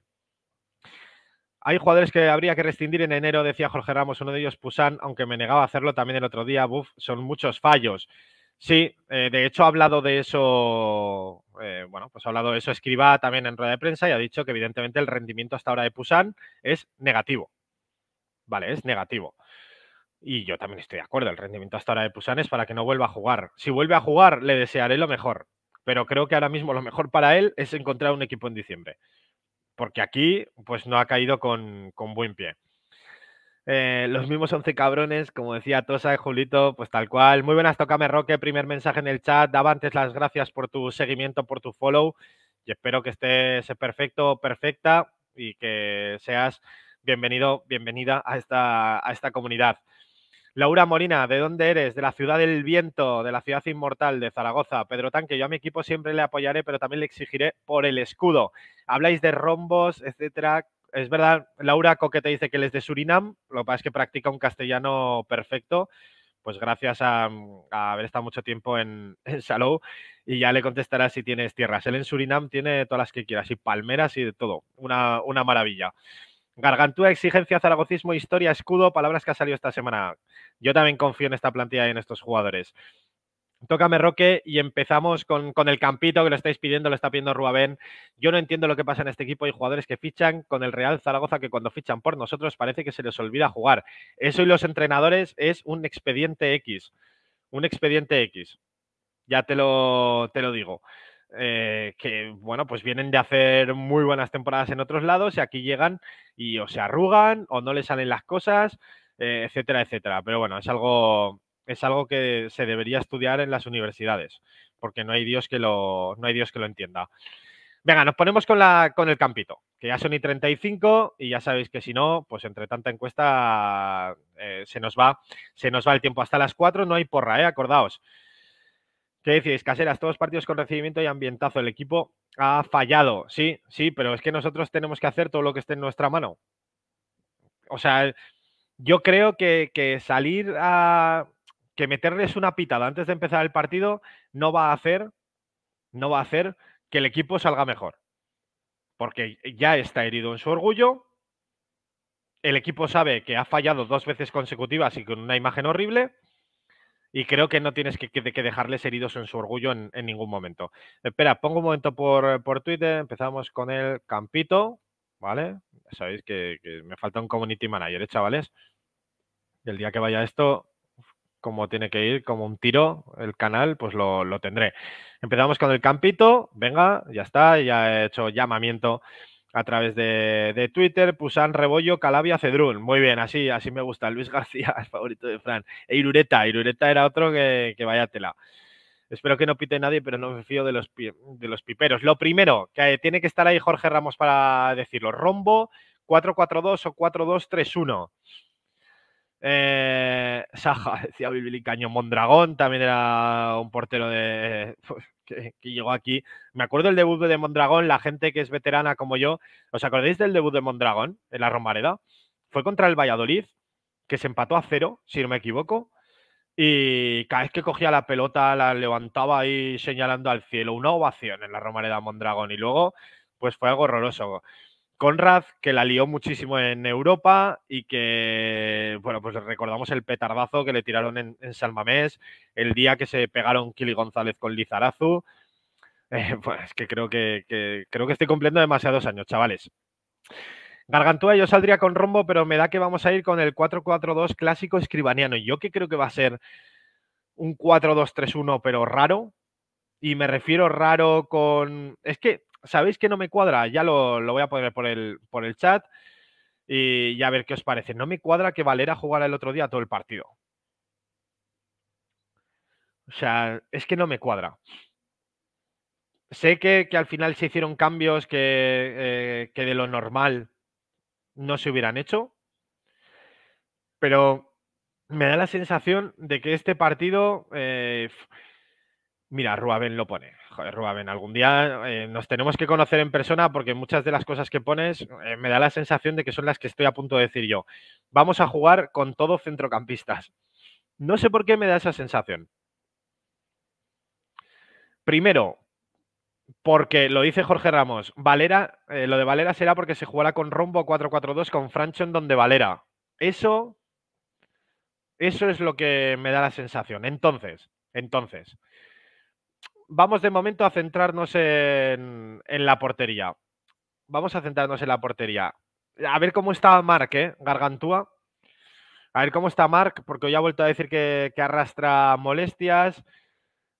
Hay jugadores que habría que rescindir en enero, decía Jorge Ramos, uno de ellos Pusan, aunque me negaba a hacerlo también el otro día. Buf, son muchos fallos. Sí, eh, de hecho ha hablado de eso, eh, bueno, pues ha hablado de eso Escriba también en rueda de prensa y ha dicho que evidentemente el rendimiento hasta ahora de Pusan es negativo. Vale, es negativo. Y yo también estoy de acuerdo, el rendimiento hasta ahora de Pusan es para que no vuelva a jugar. Si vuelve a jugar, le desearé lo mejor, pero creo que ahora mismo lo mejor para él es encontrar un equipo en diciembre, porque aquí pues no ha caído con, con buen pie. Eh, los mismos 11 cabrones, como decía Tosa y Julito, pues tal cual. Muy buenas, Tocame Roque, primer mensaje en el chat. Daba antes las gracias por tu seguimiento, por tu follow. Y espero que estés perfecto, perfecta y que seas bienvenido, bienvenida a esta, a esta comunidad. Laura Morina, ¿de dónde eres? De la ciudad del viento, de la ciudad inmortal, de Zaragoza. Pedro Tanque, yo a mi equipo siempre le apoyaré, pero también le exigiré por el escudo. Habláis de rombos, etcétera, es verdad, Laura Coquete dice que él es de Surinam, lo que pasa es que practica un castellano perfecto, pues gracias a, mm, haber estado mucho tiempo en, Salou y ya le contestará si tienes tierras. Él en Surinam tiene todas las que quieras y palmeras y de todo, una, una maravilla. Gargantúa, exigencia, zaragocismo, historia, escudo, palabras que ha salido esta semana. Yo también confío en esta plantilla y en estos jugadores. Tócame Roque y empezamos con, el campito que lo estáis pidiendo, lo está pidiendo Ruabén. Yo no entiendo lo que pasa en este equipo. Hay jugadores que fichan con el Real Zaragoza que cuando fichan por nosotros parece que se les olvida jugar. Eso y los entrenadores es un expediente X. Un expediente X. Ya te lo, te lo digo. Eh, que bueno, pues vienen de hacer muy buenas temporadas en otros lados y aquí llegan y o se arrugan o no les salen las cosas, eh, etcétera, etcétera. Pero bueno, es algo, es algo que se debería estudiar en las universidades, porque no hay Dios que lo, no hay Dios que lo entienda. Venga, nos ponemos con, la, con el campito, que ya son y 35 y ya sabéis que si no, pues entre tanta encuesta eh, se, nos va, se nos va el tiempo. Hasta las 4 no hay porra, ¿eh? Acordaos. ¿Qué decís, caseras? Todos partidos con recibimiento y ambientazo. El equipo ha fallado. Sí, sí, pero es que nosotros tenemos que hacer todo lo que esté en nuestra mano. O sea, yo creo que salir a, que meterles una pitada antes de empezar el partido no va a hacer, no va a hacer que el equipo salga mejor. Porque ya está herido en su orgullo, el equipo sabe que ha fallado dos veces consecutivas y con una imagen horrible. Y creo que no tienes que, dejarles heridos en su orgullo en, ningún momento. Espera, pongo un momento por, Twitter. Empezamos con el Campito, ¿vale? Sabéis que, me falta un community manager, eh, chavales. El día que vaya esto, como tiene que ir, como un tiro, el canal, pues lo, tendré. Empezamos con el campito, venga, ya está, ya he hecho llamamiento a través de, Twitter, Pusan, Rebollo, Calabia, Cedrún. Muy bien, así, así me gusta. Luis García, el favorito de Fran. E Irureta, Irureta era otro que, que vaya tela. Espero que no pite nadie, pero no me fío de los, de los piperos. Lo primero, que tiene que estar ahí Jorge Ramos para decirlo. Rombo 442 o 4231. Eh, Saja, decía Bilbili Mondragón, también era un portero de, pues, que, llegó aquí. Me acuerdo del debut de Mondragón, la gente que es veterana como yo. ¿Os acordáis del debut de Mondragón en la Romareda? Fue contra el Valladolid, que se empató a cero, si no me equivoco. Y cada vez que cogía la pelota, la levantaba ahí señalando al cielo. Una ovación en la Romareda Mondragón. Y luego, pues fue algo horroroso. Conrad, que la lió muchísimo en Europa y que, bueno, pues recordamos el petardazo que le tiraron en, en el día que se pegaron Kili González con Lizarazu. Eh, pues que creo que, creo que estoy cumpliendo demasiados años, chavales. Gargantúa yo saldría con rombo, pero me da que vamos a ir con el 4-4-2 clásico escribaniano. Yo que creo que va a ser un 4-2-3-1, pero raro. Y me refiero raro con... Es que ¿Sabéis que no me cuadra? Ya lo, lo voy a poner por el, por el chat y, ya a ver qué os parece. No me cuadra que Valera jugara el otro día todo el partido. O sea, es que no me cuadra. Sé que, al final se hicieron cambios eh, que, de lo normal no se hubieran hecho, pero me da la sensación de que este partido, eh, mira, Ruaben lo pone joder, Rubén, algún día eh, nos tenemos que conocer en persona porque muchas de las cosas que pones eh, me da la sensación de que son las que estoy a punto de decir yo. Vamos a jugar con todos centrocampistas. No sé por qué me da esa sensación. Primero, porque lo dice Jorge Ramos, Valera, eh, lo de Valera será porque se jugará con Rombo 4-4-2 con Francho en donde Valera. Eso, eso es lo que me da la sensación. Entonces, entonces, vamos de momento a centrarnos en, la portería. Vamos a centrarnos en la portería. A ver cómo está Marc, ¿eh? Gargantúa. A ver cómo está Marc, porque hoy ha vuelto a decir que, arrastra molestias.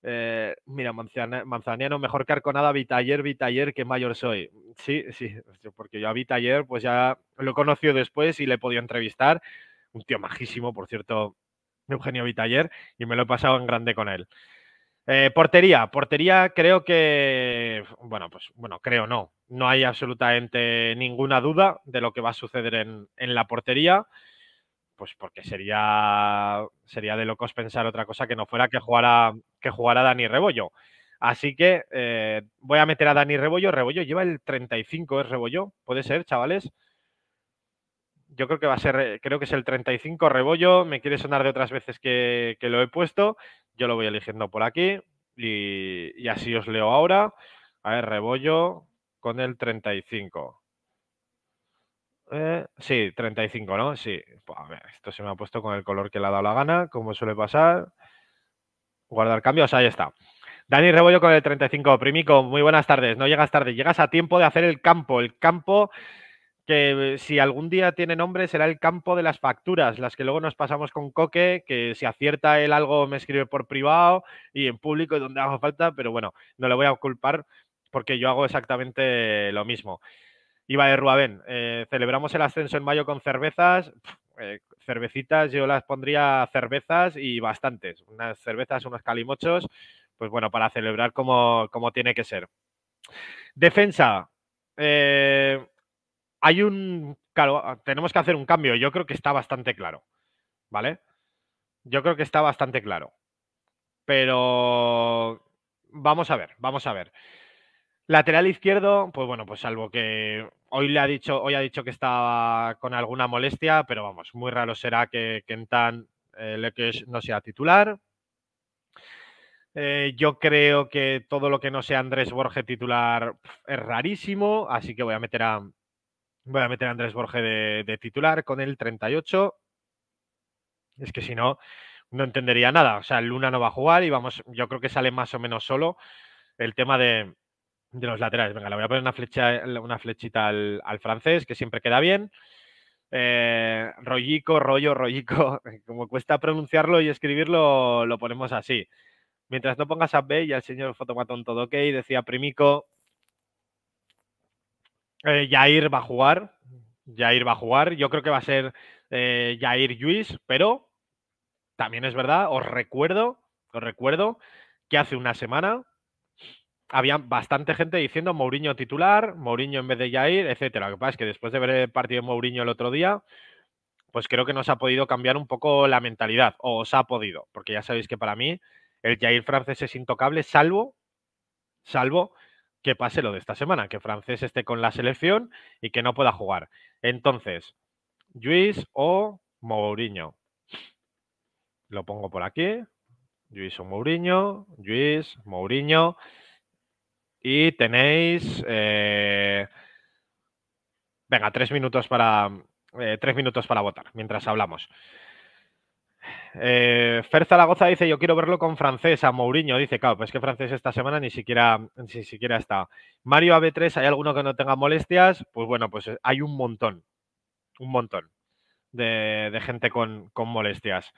Eh, mira, Manzaniano, mejor que Arconada, Vitayer, Vitayer, que mayor soy. Sí, sí, porque yo a Vitaller pues ya lo conoció después y le he podido entrevistar. Un tío majísimo, por cierto, Eugenio Vitayer. y me lo he pasado en grande con él. Eh, portería, portería creo que, bueno, pues bueno, creo no. No hay absolutamente ninguna duda de lo que va a suceder en, la portería, pues porque sería, sería de locos pensar otra cosa que no fuera que jugara, que Dani Rebollo. Así que eh, voy a meter a Dani Rebollo. Rebollo lleva el 35, ¿es Rebollo? ¿Puede ser, chavales? yo creo que va a ser, eh, creo que es el 35 Rebollo, me quiere sonar de otras veces que, lo he puesto, yo lo voy eligiendo por aquí y, así os leo ahora. A ver, Rebollo con el 35. Eh, sí, 35, ¿no? Sí. Pues, a ver, esto se me ha puesto con el color que le ha dado la gana, como suele pasar. Guardar cambios, ahí está. Dani Rebollo con el 35. Primico, muy buenas tardes. No llegas tarde, llegas a tiempo de hacer el campo. El campo que si algún día tiene nombre será el campo de las facturas, las que luego nos pasamos con Coque, que si acierta él algo me escribe por privado y en público donde hago falta, pero bueno, no le voy a culpar porque yo hago exactamente lo mismo. Iba de Ruabén, eh, celebramos el ascenso en mayo con cervezas, eh, cervecitas, yo las pondría cervezas y bastantes, unas cervezas, unos calimochos, pues bueno, para celebrar como, como tiene que ser. Defensa, eh, hay un. Claro, ah, tenemos que hacer un cambio. Yo creo que está bastante claro. ¿Vale? Yo creo que está bastante claro. Pero. Vamos a ver, vamos a ver. Lateral izquierdo, pues bueno, pues algo que hoy le ha dicho, hoy ha dicho que estaba con alguna molestia, pero vamos, muy raro será que Kentan eh, Lekes no sea titular. Eh, yo creo que todo lo que no sea Andrés Borges titular es rarísimo, así que voy a meter a, Voy a meter a Andrés Borges de, titular con el 38. Es que si no, no entendería nada. O sea, Luna no va a jugar y vamos, yo creo que sale más o menos solo el tema de, los laterales. Venga, le voy a poner una, flecha, una flechita al, francés, que siempre queda bien. Eh, rollico, rollo, rollico, como cuesta pronunciarlo y escribirlo, lo ponemos así. Mientras no pongas a B y al señor Fotomatón todo ok, decía Primico, eh, Jair va a jugar. Jair va a jugar. Yo creo que va a ser eh, Jair luis pero también es verdad, os recuerdo, os recuerdo que hace una semana había bastante gente diciendo Mourinho titular, Mourinho en vez de Jair, etcétera. Lo que pasa es que después de ver el partido de Mourinho el otro día, pues creo que nos ha podido cambiar un poco la mentalidad, o os ha podido, porque ya sabéis que para mí el Jair francés es intocable, salvo, salvo que pase lo de esta semana, que Francés esté con la selección y que no pueda jugar. Entonces, Luis o Mourinho. Lo pongo por aquí. Luis o Mourinho, Luis, Mourinho. Y tenéis. Eh, venga, tres minutos para. Eh, tres minutos para votar mientras hablamos. Eh, Fer Zaragoza dice, yo quiero verlo con francés. A Mourinho dice, claro, pues que francés esta semana ni siquiera, ni siquiera está. Mario AB3, ¿hay alguno que no tenga molestias? Pues bueno, pues eh, hay un montón, un montón de, gente con, molestias.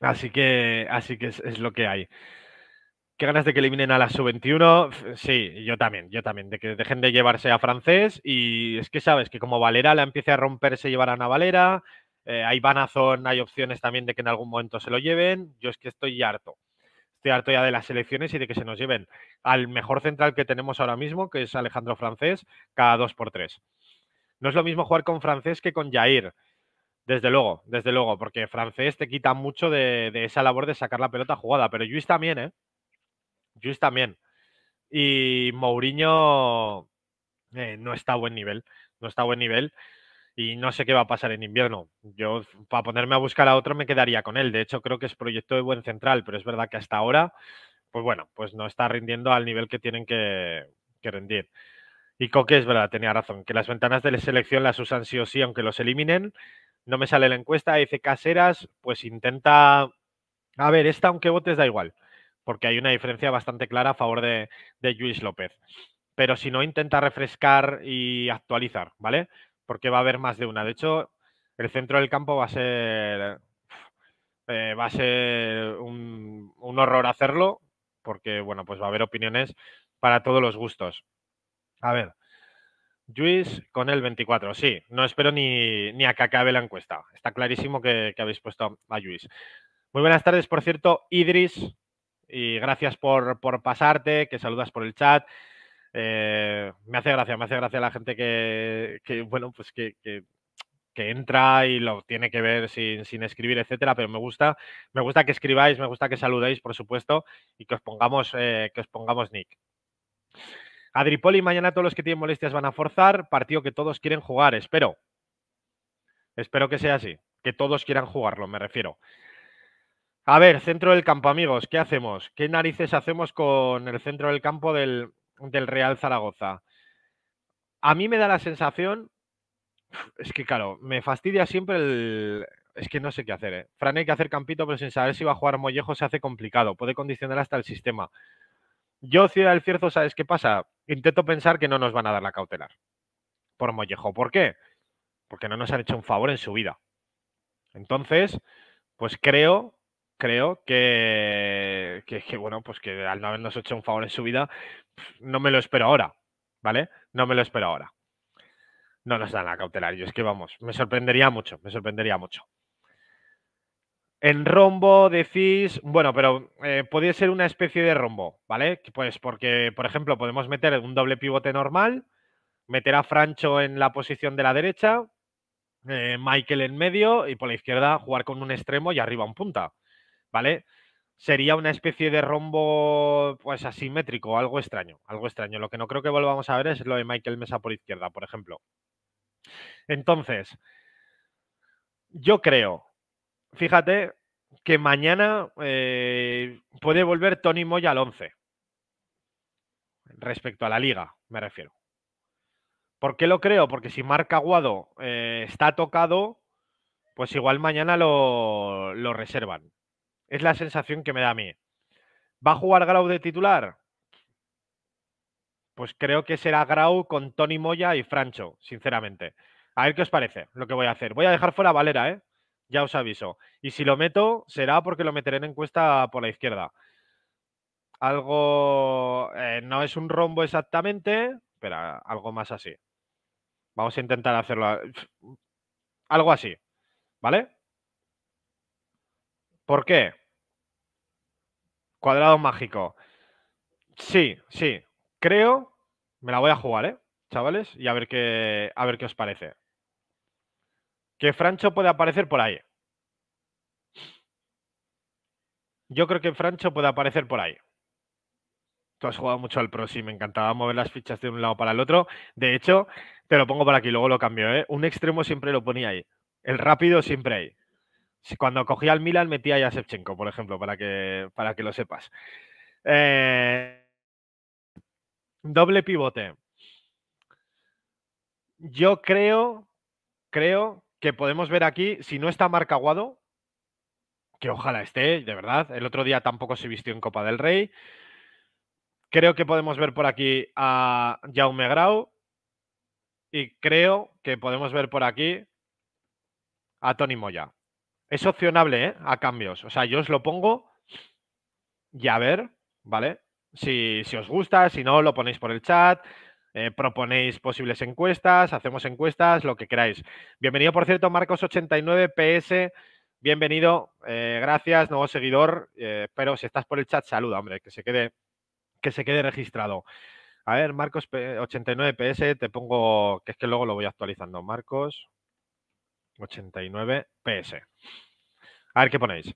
Así que, así que es, lo que hay. ¿Qué ganas de que eliminen a la sub-21? Sí, yo también, yo también, de que dejen de llevarse a francés y es que sabes que como Valera la empiece a romperse llevarán a Valera... Eh, hay banazón, hay opciones también de que en algún momento se lo lleven. Yo es que estoy harto. Estoy harto ya de las elecciones y de que se nos lleven al mejor central que tenemos ahora mismo, que es Alejandro Francés, cada dos por tres. No es lo mismo jugar con Francés que con Jair. Desde luego, desde luego, porque francés te quita mucho de, esa labor de sacar la pelota jugada, pero Luis también, ¿eh? Luis también. Y Mourinho eh, no está a buen nivel, no está a buen nivel y no sé qué va a pasar en invierno. Yo, para ponerme a buscar a otro, me quedaría con él. De hecho, creo que es proyecto de buen central, pero es verdad que hasta ahora, pues bueno, pues no está rindiendo al nivel que tienen que, que rendir. Y Coque es verdad, tenía razón, que las ventanas de la selección las usan sí o sí, aunque los eliminen. No me sale la encuesta, dice Caseras, pues intenta... A ver, esta aunque votes da igual, porque hay una diferencia bastante clara a favor de, de Luis López. Pero si no, intenta refrescar y actualizar, ¿vale? porque va a haber más de una. De hecho, el centro del campo va a ser. Eh, va a ser un, horror hacerlo, porque bueno, pues va a haber opiniones para todos los gustos. A ver, Luis con el 24, sí, no espero ni, ni a que acabe la encuesta. Está clarísimo que, que habéis puesto a Luis. Muy buenas tardes, por cierto, Idris, y gracias por, por pasarte, que saludas por el chat. Eh, me hace gracia, me hace gracia la gente que, bueno, pues que, entra y lo tiene que ver sin, escribir, etcétera, pero me gusta, me gusta que escribáis, me gusta que saludéis, por supuesto, y que os pongamos, eh, que os pongamos nick. Adripoli, mañana todos los que tienen molestias van a forzar, partido que todos quieren jugar, espero. Espero que sea así, que todos quieran jugarlo, me refiero. A ver, centro del campo, amigos, ¿qué hacemos? ¿Qué narices hacemos con el centro del campo del, del Real Zaragoza. A mí me da la sensación, es que claro, me fastidia siempre el... Es que no sé qué hacer, ¿eh? Fran hay que hacer campito, pero sin saber si va a jugar Mollejo se hace complicado. Puede condicionar hasta el sistema. Yo, Ciudad el Cierzo, ¿sabes qué pasa? Intento pensar que no nos van a dar la cautelar por Mollejo. ¿Por qué? Porque no nos han hecho un favor en su vida. Entonces, pues creo, creo que, que, que bueno, pues que al no habernos hecho un favor en su vida, no me lo espero ahora, ¿vale? No me lo espero ahora. No nos dan la cautelar. Yo es que vamos, me sorprendería mucho, me sorprendería mucho. En rombo decís, bueno, pero eh, podría ser una especie de rombo, ¿vale? Pues porque, por ejemplo, podemos meter un doble pivote normal, meter a Francho en la posición de la derecha, eh, Michael en medio y por la izquierda jugar con un extremo y arriba un punta, ¿vale? sería una especie de rombo pues asimétrico, algo extraño, algo extraño. Lo que no creo que volvamos a ver es lo de Michael Mesa por izquierda, por ejemplo. Entonces, yo creo, fíjate que mañana eh, puede volver Tony Moya al 11, respecto a la liga, me refiero. ¿Por qué lo creo? Porque si marca Aguado eh, está tocado, pues igual mañana lo, lo reservan. Es la sensación que me da a mí. ¿Va a jugar Grau de titular? Pues creo que será Grau con Tony Moya y Francho, sinceramente. A ver qué os parece lo que voy a hacer. Voy a dejar fuera Valera, ¿eh? Ya os aviso. Y si lo meto, será porque lo meteré en encuesta por la izquierda. Algo. Eh, no es un rombo exactamente, pero algo más así. Vamos a intentar hacerlo. Algo así. ¿Vale? ¿Por qué? Cuadrado mágico. Sí, sí. Creo. Me la voy a jugar, ¿eh? Chavales. Y a ver qué, a ver qué os parece. Que Francho puede aparecer por ahí. Yo creo que Francho puede aparecer por ahí. Tú has jugado mucho al Pro, sí, me encantaba mover las fichas de un lado para el otro. De hecho, te lo pongo por aquí, luego lo cambio, ¿eh? Un extremo siempre lo ponía ahí. El rápido siempre ahí. Cuando cogía al Milan metía a Yasevchenko, por ejemplo, para que, para que lo sepas. Eh, doble pivote. Yo creo, creo que podemos ver aquí, si no está Guado, que ojalá esté, de verdad. El otro día tampoco se vistió en Copa del Rey. Creo que podemos ver por aquí a Jaume Grau. Y creo que podemos ver por aquí a Tony Moya. Es opcionable ¿eh? a cambios. O sea, yo os lo pongo y a ver, ¿vale? Si, si os gusta, si no, lo ponéis por el chat, eh, proponéis posibles encuestas, hacemos encuestas, lo que queráis. Bienvenido, por cierto, Marcos89PS. Bienvenido, eh, gracias, nuevo seguidor. pero si estás por el chat, saluda, hombre, que se quede, que se quede registrado. A ver, Marcos89PS, te pongo, que es que luego lo voy actualizando. Marcos, 89 PS. A ver qué ponéis.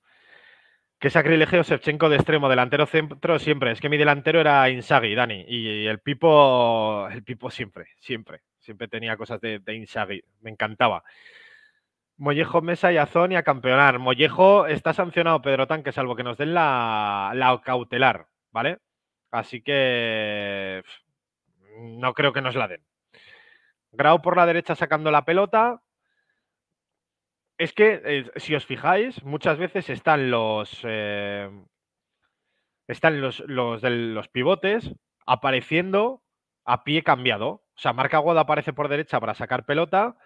Qué sacrilegio Shevchenko de extremo, delantero centro siempre. Es que mi delantero era Insagi, Dani. Y el Pipo, el Pipo siempre, siempre. Siempre tenía cosas de, de Me encantaba. Mollejo, Mesa y Azón y a campeonar. Mollejo está sancionado, Pedro Tanque, salvo que nos den la, la cautelar, ¿vale? Así que no creo que nos la den. Grau por la derecha sacando la pelota. Es que, eh, si os fijáis, muchas veces están los. Eh, están los, de los pivotes apareciendo a pie cambiado. O sea, Marca Aguado aparece por derecha para sacar pelota.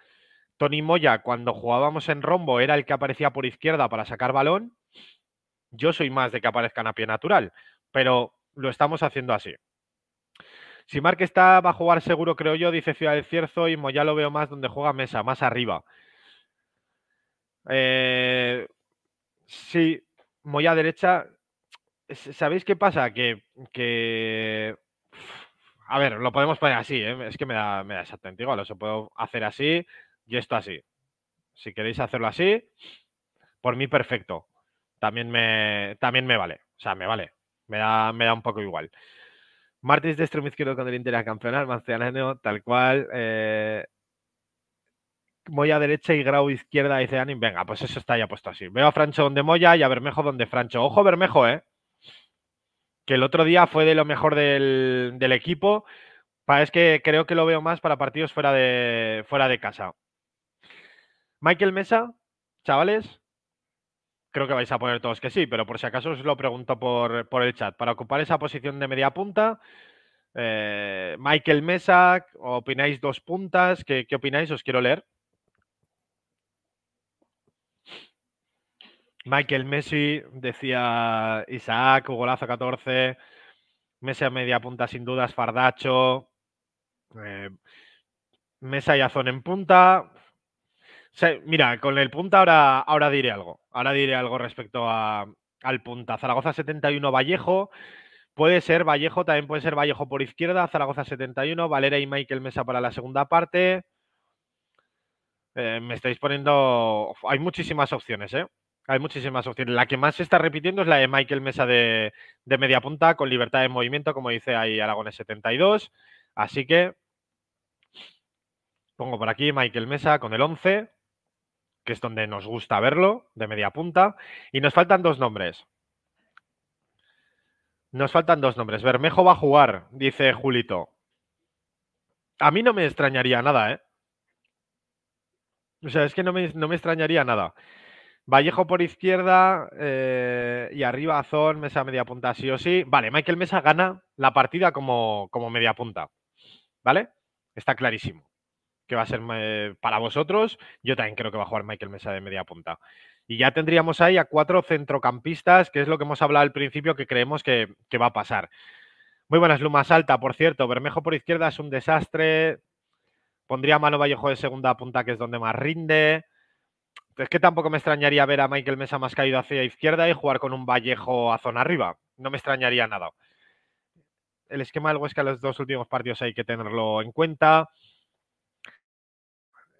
Tony Moya, cuando jugábamos en rombo, era el que aparecía por izquierda para sacar balón. Yo soy más de que aparezcan a pie natural, pero lo estamos haciendo así. Si Marque está, va a jugar seguro, creo yo, dice Ciudad del Cierzo, y Moya lo veo más donde juega Mesa, más arriba. Eh, sí, muy a derecha. ¿Sabéis qué pasa? Que, A ver, lo podemos poner así, ¿eh? es que me da, me da exactamente igual. Lo puedo hacer así y esto así. Si queréis hacerlo así, por mí perfecto. También me, también me vale. O sea, me vale. Me da, me da un poco igual. Martins de extremo izquierdo con el Inter a campeonar, tal cual. Eh, Moya derecha y Grau izquierda, dice Anin. Venga, pues eso está ya puesto así. Veo a Francho donde Moya y a Bermejo donde Francho. Ojo, Bermejo, ¿eh? Que el otro día fue de lo mejor del, equipo. Es que creo que lo veo más para partidos fuera de, fuera de casa. Michael Mesa, chavales, creo que vais a poner todos que sí, pero por si acaso os lo pregunto por, el chat. Para ocupar esa posición de media punta, eh, Michael Mesa, ¿opináis dos puntas? ¿Qué, opináis? Os quiero leer. Michael Messi, decía Isaac, golazo 14, Messi a media punta sin dudas, Fardacho, eh, Mesa y Azón en punta. mira, con el punta ahora, ahora diré algo, ahora diré algo respecto a, al punta. Zaragoza 71, Vallejo, puede ser Vallejo, también puede ser Vallejo por izquierda, Zaragoza 71, Valera y Michael Mesa para la segunda parte. Eh, me estáis poniendo. Hay muchísimas opciones, ¿eh? Hay muchísimas opciones. La que más se está repitiendo es la de Michael Mesa de, media punta, con libertad de movimiento, como dice ahí Aragones 72. Así que pongo por aquí Michael Mesa con el 11, que es donde nos gusta verlo, de media punta. Y nos faltan dos nombres. Nos faltan dos nombres. Bermejo va a jugar, dice Julito. A mí no me extrañaría nada, ¿eh? O sea, es que no me, no me extrañaría nada. Vallejo por izquierda eh, y arriba Azón, Mesa media punta sí o sí. Vale, Michael Mesa gana la partida como, media punta. ¿Vale? Está clarísimo que va a ser eh, para vosotros. Yo también creo que va a jugar Michael Mesa de media punta. Y ya tendríamos ahí a cuatro centrocampistas, que es lo que hemos hablado al principio que creemos que, que va a pasar. Muy buenas, Lumas Alta, por cierto. Bermejo por izquierda es un desastre. Pondría a Mano Vallejo de segunda punta, que es donde más rinde. Es que tampoco me extrañaría ver a Michael Mesa más caído hacia izquierda y jugar con un Vallejo a zona arriba. No me extrañaría nada. El esquema del Huesca en los dos últimos partidos hay que tenerlo en cuenta.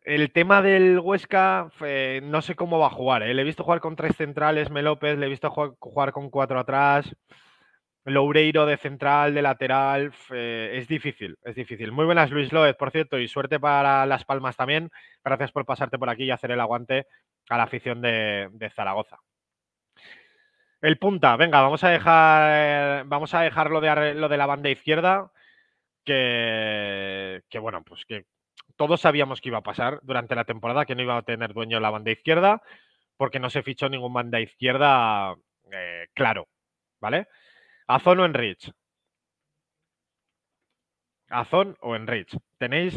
El tema del Huesca, eh, no sé cómo va a jugar. ¿eh? Le he visto jugar con tres centrales, Melópez, le he visto jugar con cuatro atrás. Loureiro de central, de lateral, eh, es difícil, es difícil. Muy buenas Luis López, por cierto, y suerte para Las Palmas también. Gracias por pasarte por aquí y hacer el aguante a la afición de, Zaragoza. El punta, venga, vamos a dejar, vamos a dejar lo, de, lo de la banda izquierda, que, bueno, pues que todos sabíamos que iba a pasar durante la temporada, que no iba a tener dueño la banda izquierda, porque no se fichó ningún banda izquierda eh, claro, ¿vale? Azón o Enrich. Azón o Enrich. Tenéis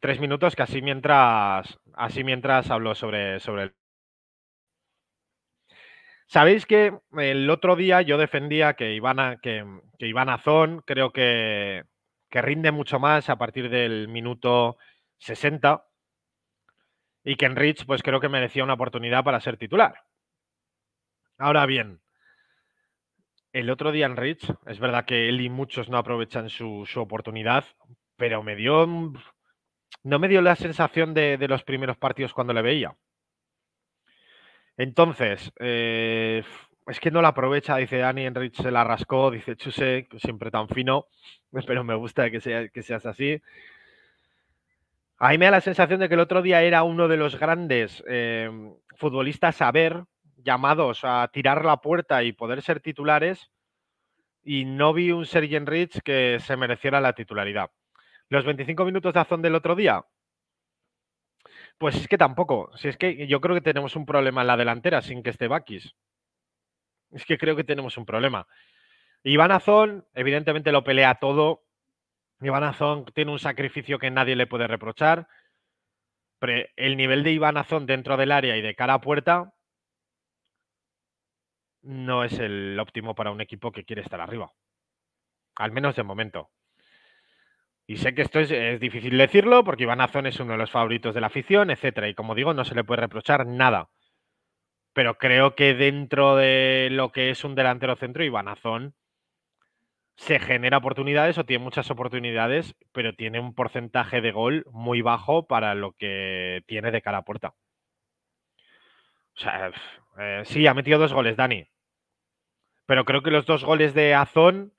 tres minutos que así mientras, así mientras hablo sobre, sobre el... Sabéis que el otro día yo defendía que Iván, que, que Azón creo que, que rinde mucho más a partir del minuto 60 y que Enrich pues creo que merecía una oportunidad para ser titular. Ahora bien, el otro día en Rich, es verdad que él y muchos no aprovechan su, oportunidad, pero me dio. No me dio la sensación de, los primeros partidos cuando le veía. Entonces, eh, es que no la aprovecha, dice Dani Rich se la rascó, dice Chuse, siempre tan fino, pero me gusta que, sea, que seas así. Ahí me da la sensación de que el otro día era uno de los grandes eh, futbolistas a ver llamados a tirar la puerta y poder ser titulares. Y no vi un Sergi Enrich que se mereciera la titularidad. Los 25 minutos de Azón del otro día, pues es que tampoco. Si es que yo creo que tenemos un problema en la delantera sin que esté Bakis. Es que creo que tenemos un problema. Iván Azón, evidentemente, lo pelea todo. Iván Azón tiene un sacrificio que nadie le puede reprochar. el nivel de Iván Azón dentro del área y de cara a puerta no es el óptimo para un equipo que quiere estar arriba. Al menos de momento. Y sé que esto es, difícil decirlo porque Iván es uno de los favoritos de la afición, etcétera. Y como digo, no se le puede reprochar nada. Pero creo que dentro de lo que es un delantero centro, Iván Azón se genera oportunidades o tiene muchas oportunidades, pero tiene un porcentaje de gol muy bajo para lo que tiene de cara a puerta. O sea, eh, sí, ha metido dos goles, Dani pero creo que los dos goles de Azón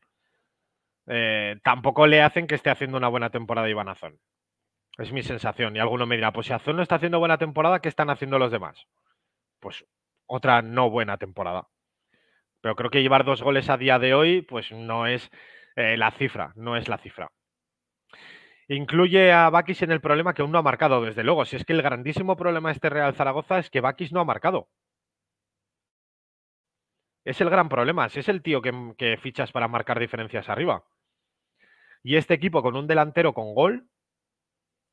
eh, tampoco le hacen que esté haciendo una buena temporada Iván Azón. Es mi sensación. Y alguno me dirá, pues si Azón no está haciendo buena temporada, ¿qué están haciendo los demás? Pues otra no buena temporada. Pero creo que llevar dos goles a día de hoy, pues no es eh, la cifra, no es la cifra. Incluye a Bakis en el problema que aún no ha marcado, desde luego. Si es que el grandísimo problema de este Real Zaragoza es que Bakis no ha marcado. Es el gran problema. Si es el tío mm, que, fichas para marcar diferencias arriba. Y este equipo con un delantero con gol,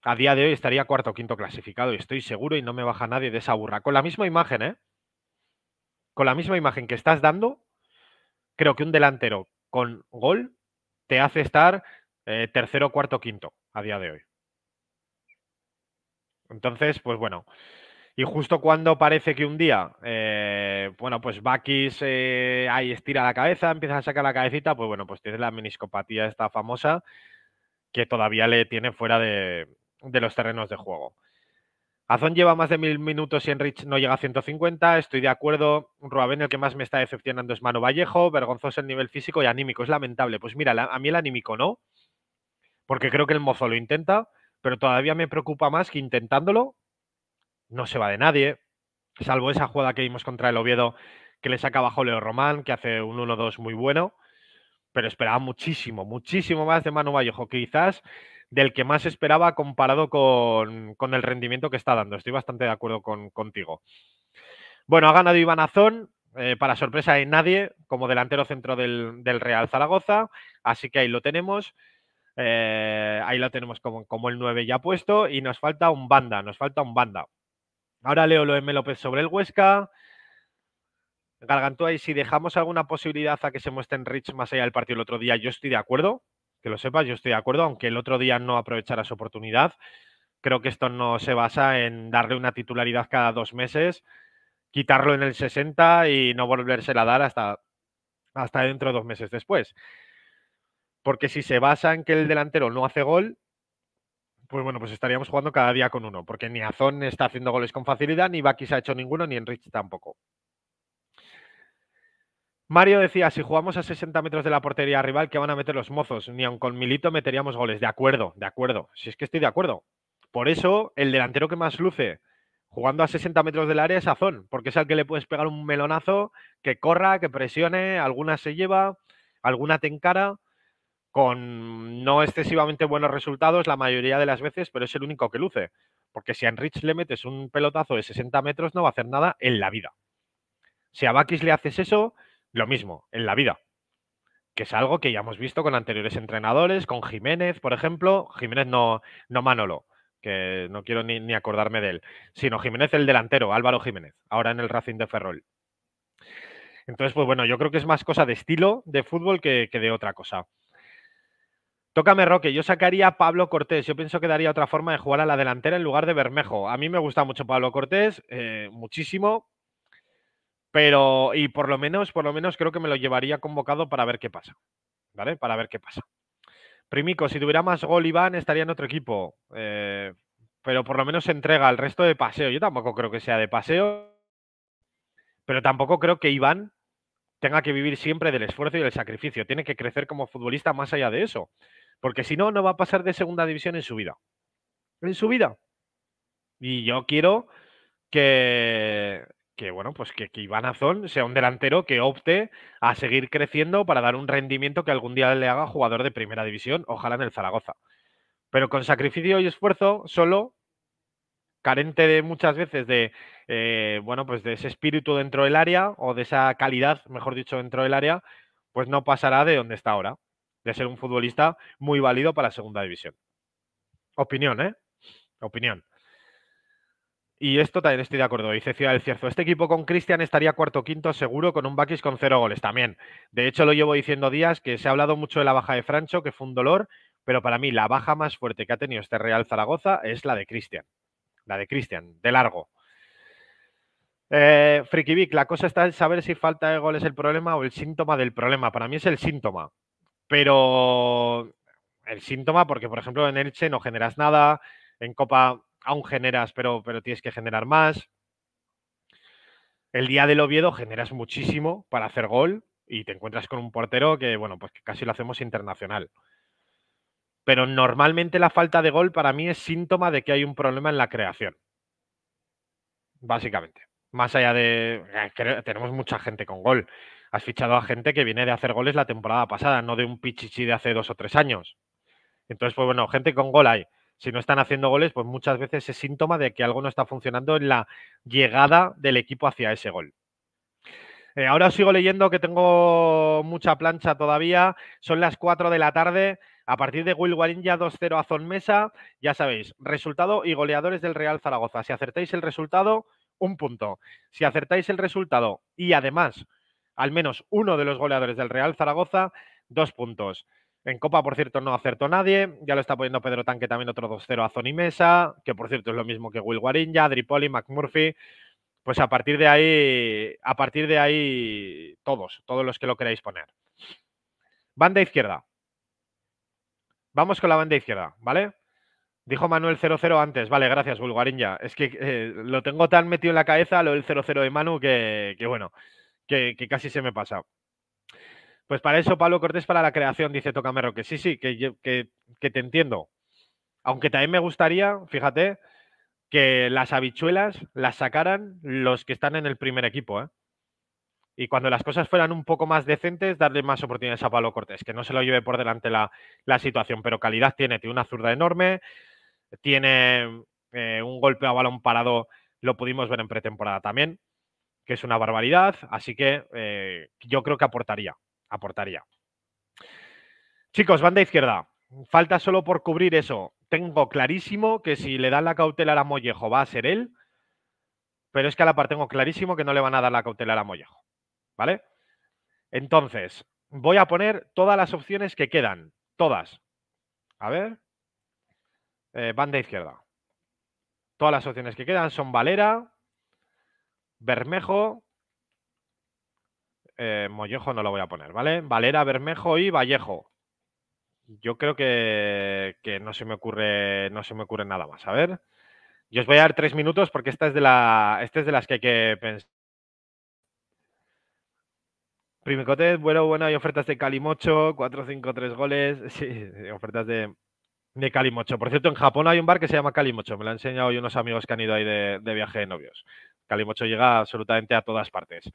a día de hoy estaría cuarto o quinto clasificado. Y estoy seguro y no me baja nadie de esa burra. Con la misma imagen, ¿eh? Con la misma imagen que estás dando, creo que un delantero con gol te hace estar eh, tercero, cuarto, quinto a día de hoy. Entonces, pues bueno, y justo cuando parece que un día, eh, bueno, pues Bakis ahí estira la cabeza, empieza a sacar la cabecita, pues bueno, pues tiene la meniscopatía esta famosa que todavía le tiene fuera de, los terrenos de juego. Azón lleva más de mil minutos y Enrich no llega a 150. Estoy de acuerdo. rubén el que más me está decepcionando es Mano Vallejo. Vergonzoso el nivel físico y anímico. Es lamentable. Pues mira, a mí el anímico no, porque creo que el mozo lo intenta, pero todavía me preocupa más que intentándolo no se va de nadie, salvo esa jugada que vimos contra el Oviedo que le saca abajo Leo Román, que hace un 1-2 muy bueno, pero esperaba muchísimo, muchísimo más de Manu Vallejo, quizás del que más esperaba comparado con, con el rendimiento que está dando. Estoy bastante de acuerdo contigo. Bueno, ha ganado Iván Azón, eh, para sorpresa de nadie, como delantero centro del, Real Zaragoza, así que ahí lo tenemos. Eh, ahí lo tenemos como, como el 9 ya puesto y nos falta un banda, nos falta un banda. Ahora leo lo de sobre el Huesca. Gargantúa, y si dejamos alguna posibilidad a que se muestre Rich más allá del partido el otro día, yo estoy de acuerdo, que lo sepas, yo estoy de acuerdo, aunque el otro día no aprovechara su oportunidad. Creo que esto no se basa en darle una titularidad cada dos meses, quitarlo en el 60 y no volvérsela a dar hasta, hasta dentro de dos meses después. Porque si se basa en que el delantero no hace gol, pues bueno, pues estaríamos jugando cada día con uno, porque ni Azón está haciendo goles con facilidad, ni Bakis ha hecho ninguno, ni Enrich tampoco. Mario decía, si jugamos a 60 metros de la portería rival, ¿qué van a meter los mozos? Ni aun con Milito meteríamos goles. De acuerdo, de acuerdo. Si es que estoy de acuerdo. Por eso, el delantero que más luce jugando a 60 metros del área es Azón, porque es al que le puedes pegar un melonazo que corra, que presione, alguna se lleva, alguna te encara con no excesivamente buenos resultados la mayoría de las veces, pero es el único que luce. Porque si a Enrich le metes un pelotazo de 60 metros, no va a hacer nada en la vida. Si a Bakis le haces eso, lo mismo, en la vida. Que es algo que ya hemos visto con anteriores entrenadores, con Jiménez, por ejemplo. Jiménez no, Manolo, que no quiero ni, acordarme de él. Sino Jiménez el delantero, Álvaro Jiménez, ahora en el Racing de Ferrol. Entonces, pues bueno, yo creo que es más cosa de estilo de fútbol que de otra cosa. Tócame, Roque. Yo sacaría a Pablo Cortés. Yo pienso que daría otra forma de jugar a la delantera en lugar de Bermejo. A mí me gusta mucho Pablo Cortés, eh, muchísimo. Pero, y por lo menos, por lo menos creo que me lo llevaría convocado para ver qué pasa. ¿Vale? Para ver qué pasa. Primico, si tuviera más gol Iván, estaría en otro equipo. Eh, pero por lo menos se entrega al resto de paseo. Yo tampoco creo que sea de paseo. Pero tampoco creo que Iván tenga que vivir siempre del esfuerzo y del sacrificio. Tiene que crecer como futbolista más allá de eso porque si no, no va a pasar de segunda división en su vida. En su vida. Y yo quiero que, bueno, pues que, Iván Azón sea un delantero que opte a seguir creciendo para dar un rendimiento que algún día le haga jugador de primera división, ojalá en el Zaragoza. Pero con sacrificio y esfuerzo, solo, carente de muchas veces de eh, bueno, pues de ese espíritu dentro del área, o de esa calidad, mejor dicho, dentro del área, pues no pasará de donde está ahora de ser un futbolista muy válido para la segunda división. Opinión, ¿eh? Opinión. Y esto también estoy de acuerdo, dice Ciudad del Cierzo. Este equipo con Cristian estaría cuarto quinto seguro con un Bakis con cero goles también. De hecho, lo llevo diciendo días que se ha hablado mucho de la baja de Francho, que fue un dolor, pero para mí la baja más fuerte que ha tenido este Real Zaragoza es la de Cristian. La de Cristian, de largo. Eh, la cosa está en saber si falta de goles es el problema o el síntoma del problema. Para mí es el síntoma pero el síntoma, porque por ejemplo en Elche no generas nada, en Copa aún generas, pero, tienes que generar más. El día del Oviedo generas muchísimo para hacer gol y te encuentras con un portero que, bueno, pues casi lo hacemos internacional. Pero normalmente la falta de gol para mí es síntoma de que hay un problema en la creación. Básicamente. Más allá de. Eh, tenemos mucha gente con gol has fichado a gente que viene de hacer goles la temporada pasada, no de un pichichi de hace dos o tres años. Entonces, pues bueno, gente con gol hay. Si no están haciendo goles, pues muchas veces es síntoma de que algo no está funcionando en la llegada del equipo hacia ese gol. Eh, ahora os sigo leyendo que tengo mucha plancha todavía. Son las 4 de la tarde. A partir de Will ya 2-0 a Zon Mesa, ya sabéis, resultado y goleadores del Real Zaragoza. Si acertáis el resultado, un punto. Si acertáis el resultado y además al menos uno de los goleadores del Real Zaragoza, dos puntos. En Copa, por cierto, no acertó nadie. Ya lo está poniendo Pedro Tanque también otro 2-0 a Zoni Mesa, que por cierto es lo mismo que Will Guarinja, Dripoli, McMurphy. Pues a partir de ahí, a partir de ahí, todos, todos los que lo queráis poner. Banda izquierda. Vamos con la banda izquierda, ¿vale? Dijo Manuel 0-0 antes. Vale, gracias, Will ya. Es que eh, lo tengo tan metido en la cabeza, lo del 0-0 de Manu, que, que bueno que, casi se me pasa. Pues para eso Pablo Cortés para la creación, dice Tocamero, que Sí, sí, que, te entiendo. Aunque también me gustaría, fíjate, que las habichuelas las sacaran los que están en el primer equipo. ¿eh? Y cuando las cosas fueran un poco más decentes, darle más oportunidades a Pablo Cortés, que no se lo lleve por delante la, situación. Pero calidad tiene, tiene una zurda enorme, tiene eh, un golpe a balón parado, lo pudimos ver en pretemporada también que es una barbaridad, así que eh, yo creo que aportaría, aportaría. Chicos, banda izquierda, falta solo por cubrir eso. Tengo clarísimo que si le dan la cautela a Mollejo va a ser él, pero es que a la par tengo clarísimo que no le van a dar la cautela a la Mollejo, ¿vale? Entonces, voy a poner todas las opciones que quedan, todas. A ver, eh, banda izquierda. Todas las opciones que quedan son Valera, Bermejo. Eh, Mollejo no lo voy a poner, ¿vale? Valera, Bermejo y Vallejo. Yo creo que, no se me ocurre, no se me ocurre nada más. A ver. Yo os voy a dar tres minutos porque esta es de la. Esta es de las que hay que pensar. Primicote, bueno, bueno, hay ofertas de Calimocho, 4, 5, 3 goles. Sí, ofertas de, de, Calimocho. Por cierto, en Japón hay un bar que se llama Calimocho. Me lo han enseñado hoy unos amigos que han ido ahí de, de viaje de novios. Calimocho llega absolutamente a todas partes.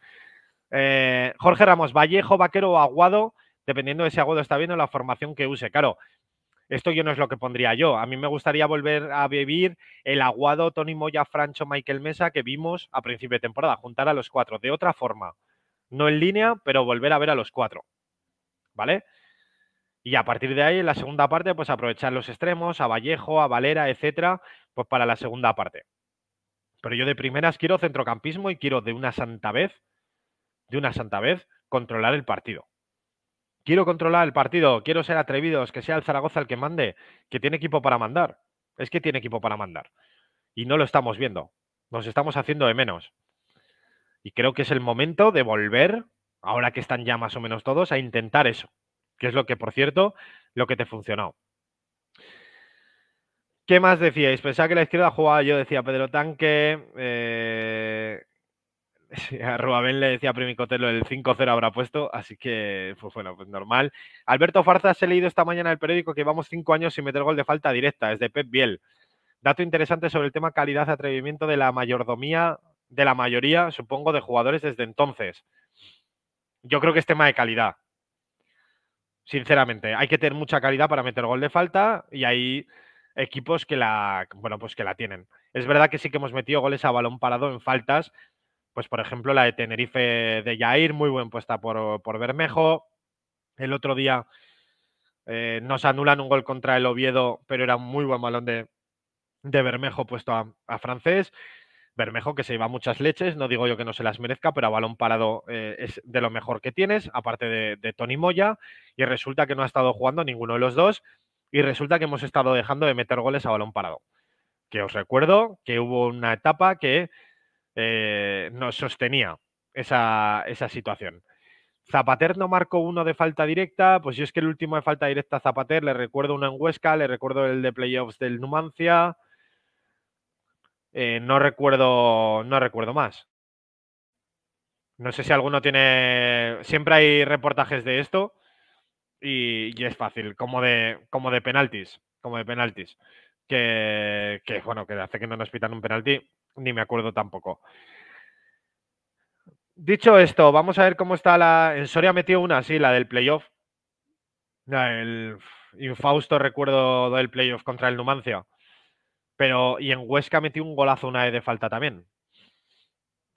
Eh, Jorge Ramos, Vallejo, Vaquero o Aguado, dependiendo de si Aguado está bien o la formación que use. Claro, esto yo no es lo que pondría yo. A mí me gustaría volver a vivir el Aguado, Tony Moya, Francho, Michael Mesa que vimos a principio de temporada, juntar a los cuatro de otra forma. No en línea, pero volver a ver a los cuatro. ¿Vale? Y a partir de ahí, en la segunda parte, pues aprovechar los extremos, a Vallejo, a Valera, etcétera, pues para la segunda parte. Pero yo de primeras quiero centrocampismo y quiero de una santa vez, de una santa vez, controlar el partido. Quiero controlar el partido, quiero ser atrevidos, que sea el Zaragoza el que mande, que tiene equipo para mandar. Es que tiene equipo para mandar. Y no lo estamos viendo. Nos estamos haciendo de menos. Y creo que es el momento de volver, ahora que están ya más o menos todos, a intentar eso. Que es lo que, por cierto, lo que te funcionó. ¿Qué más decíais? Pensaba que la izquierda jugaba, yo decía Pedro Tanque, eh, a le decía a Primicotelo el 5-0 habrá puesto, así que, pues bueno, pues normal. Alberto Farzas, he leído esta mañana en el periódico que vamos cinco años sin meter gol de falta directa, es de Pep Biel. Dato interesante sobre el tema calidad-atrevimiento de la mayordomía, de la mayoría, supongo, de jugadores desde entonces. Yo creo que es tema de calidad. Sinceramente, hay que tener mucha calidad para meter gol de falta y ahí equipos que la, bueno, pues que la tienen. Es verdad que sí que hemos metido goles a balón parado en faltas, pues por ejemplo la de Tenerife de Jair, muy buen puesta por, Bermejo. El otro día eh, nos anulan un gol contra el Oviedo, pero era muy buen balón de, de Bermejo puesto a, francés. Bermejo que se iba muchas leches, no digo yo que no se las merezca, pero a balón parado eh, es de lo mejor que tienes, aparte de, de Tony Moya, y resulta que no ha estado jugando ninguno de los dos y resulta que hemos estado dejando de meter goles a balón parado. Que os recuerdo que hubo una etapa que eh, nos sostenía esa, situación. Zapater no marcó uno de falta directa, pues yo es que el último de falta directa a Zapater, le recuerdo uno en Huesca, le recuerdo el de playoffs del Numancia, eh, no recuerdo no recuerdo más. No sé si alguno tiene, siempre hay reportajes de esto, y, es fácil, como de, como de penaltis, como de penaltis, que, bueno, que hace que no nos pitan un penalti, ni me acuerdo tampoco. Dicho esto, vamos a ver cómo está la. En Soria metió una, sí, la del playoff. El infausto recuerdo del playoff contra el Numancia. Pero, y en Huesca metió un golazo una e de falta también.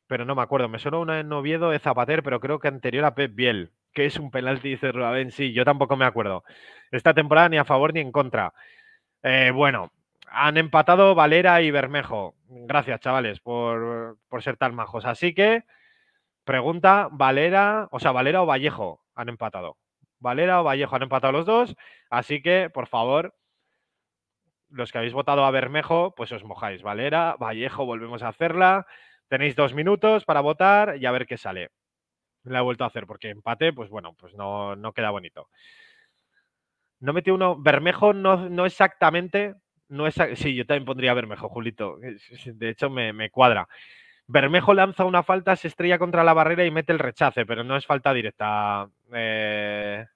Pero no me acuerdo, me suena una en Noviedo, de Zapater, pero creo que anterior a Pep Biel que es un penalti, dice Rubén. Sí, yo tampoco me acuerdo. Esta temporada ni a favor ni en contra. Eh, bueno, han empatado Valera y Bermejo. Gracias, chavales, por, por, ser tan majos. Así que, pregunta, Valera, o sea, Valera o Vallejo han empatado. Valera o Vallejo han empatado los dos. Así que, por favor, los que habéis votado a Bermejo, pues os mojáis. Valera, Vallejo, volvemos a hacerla. Tenéis dos minutos para votar y a ver qué sale la he vuelto a hacer porque empate, pues bueno, pues no, queda bonito. No metió uno. Bermejo no, exactamente. No es, sí, yo también pondría Bermejo, Julito. Eh, de hecho, me, cuadra. Bermejo lanza una falta, se estrella contra la barrera y mete el rechace, pero no es falta directa. Eh,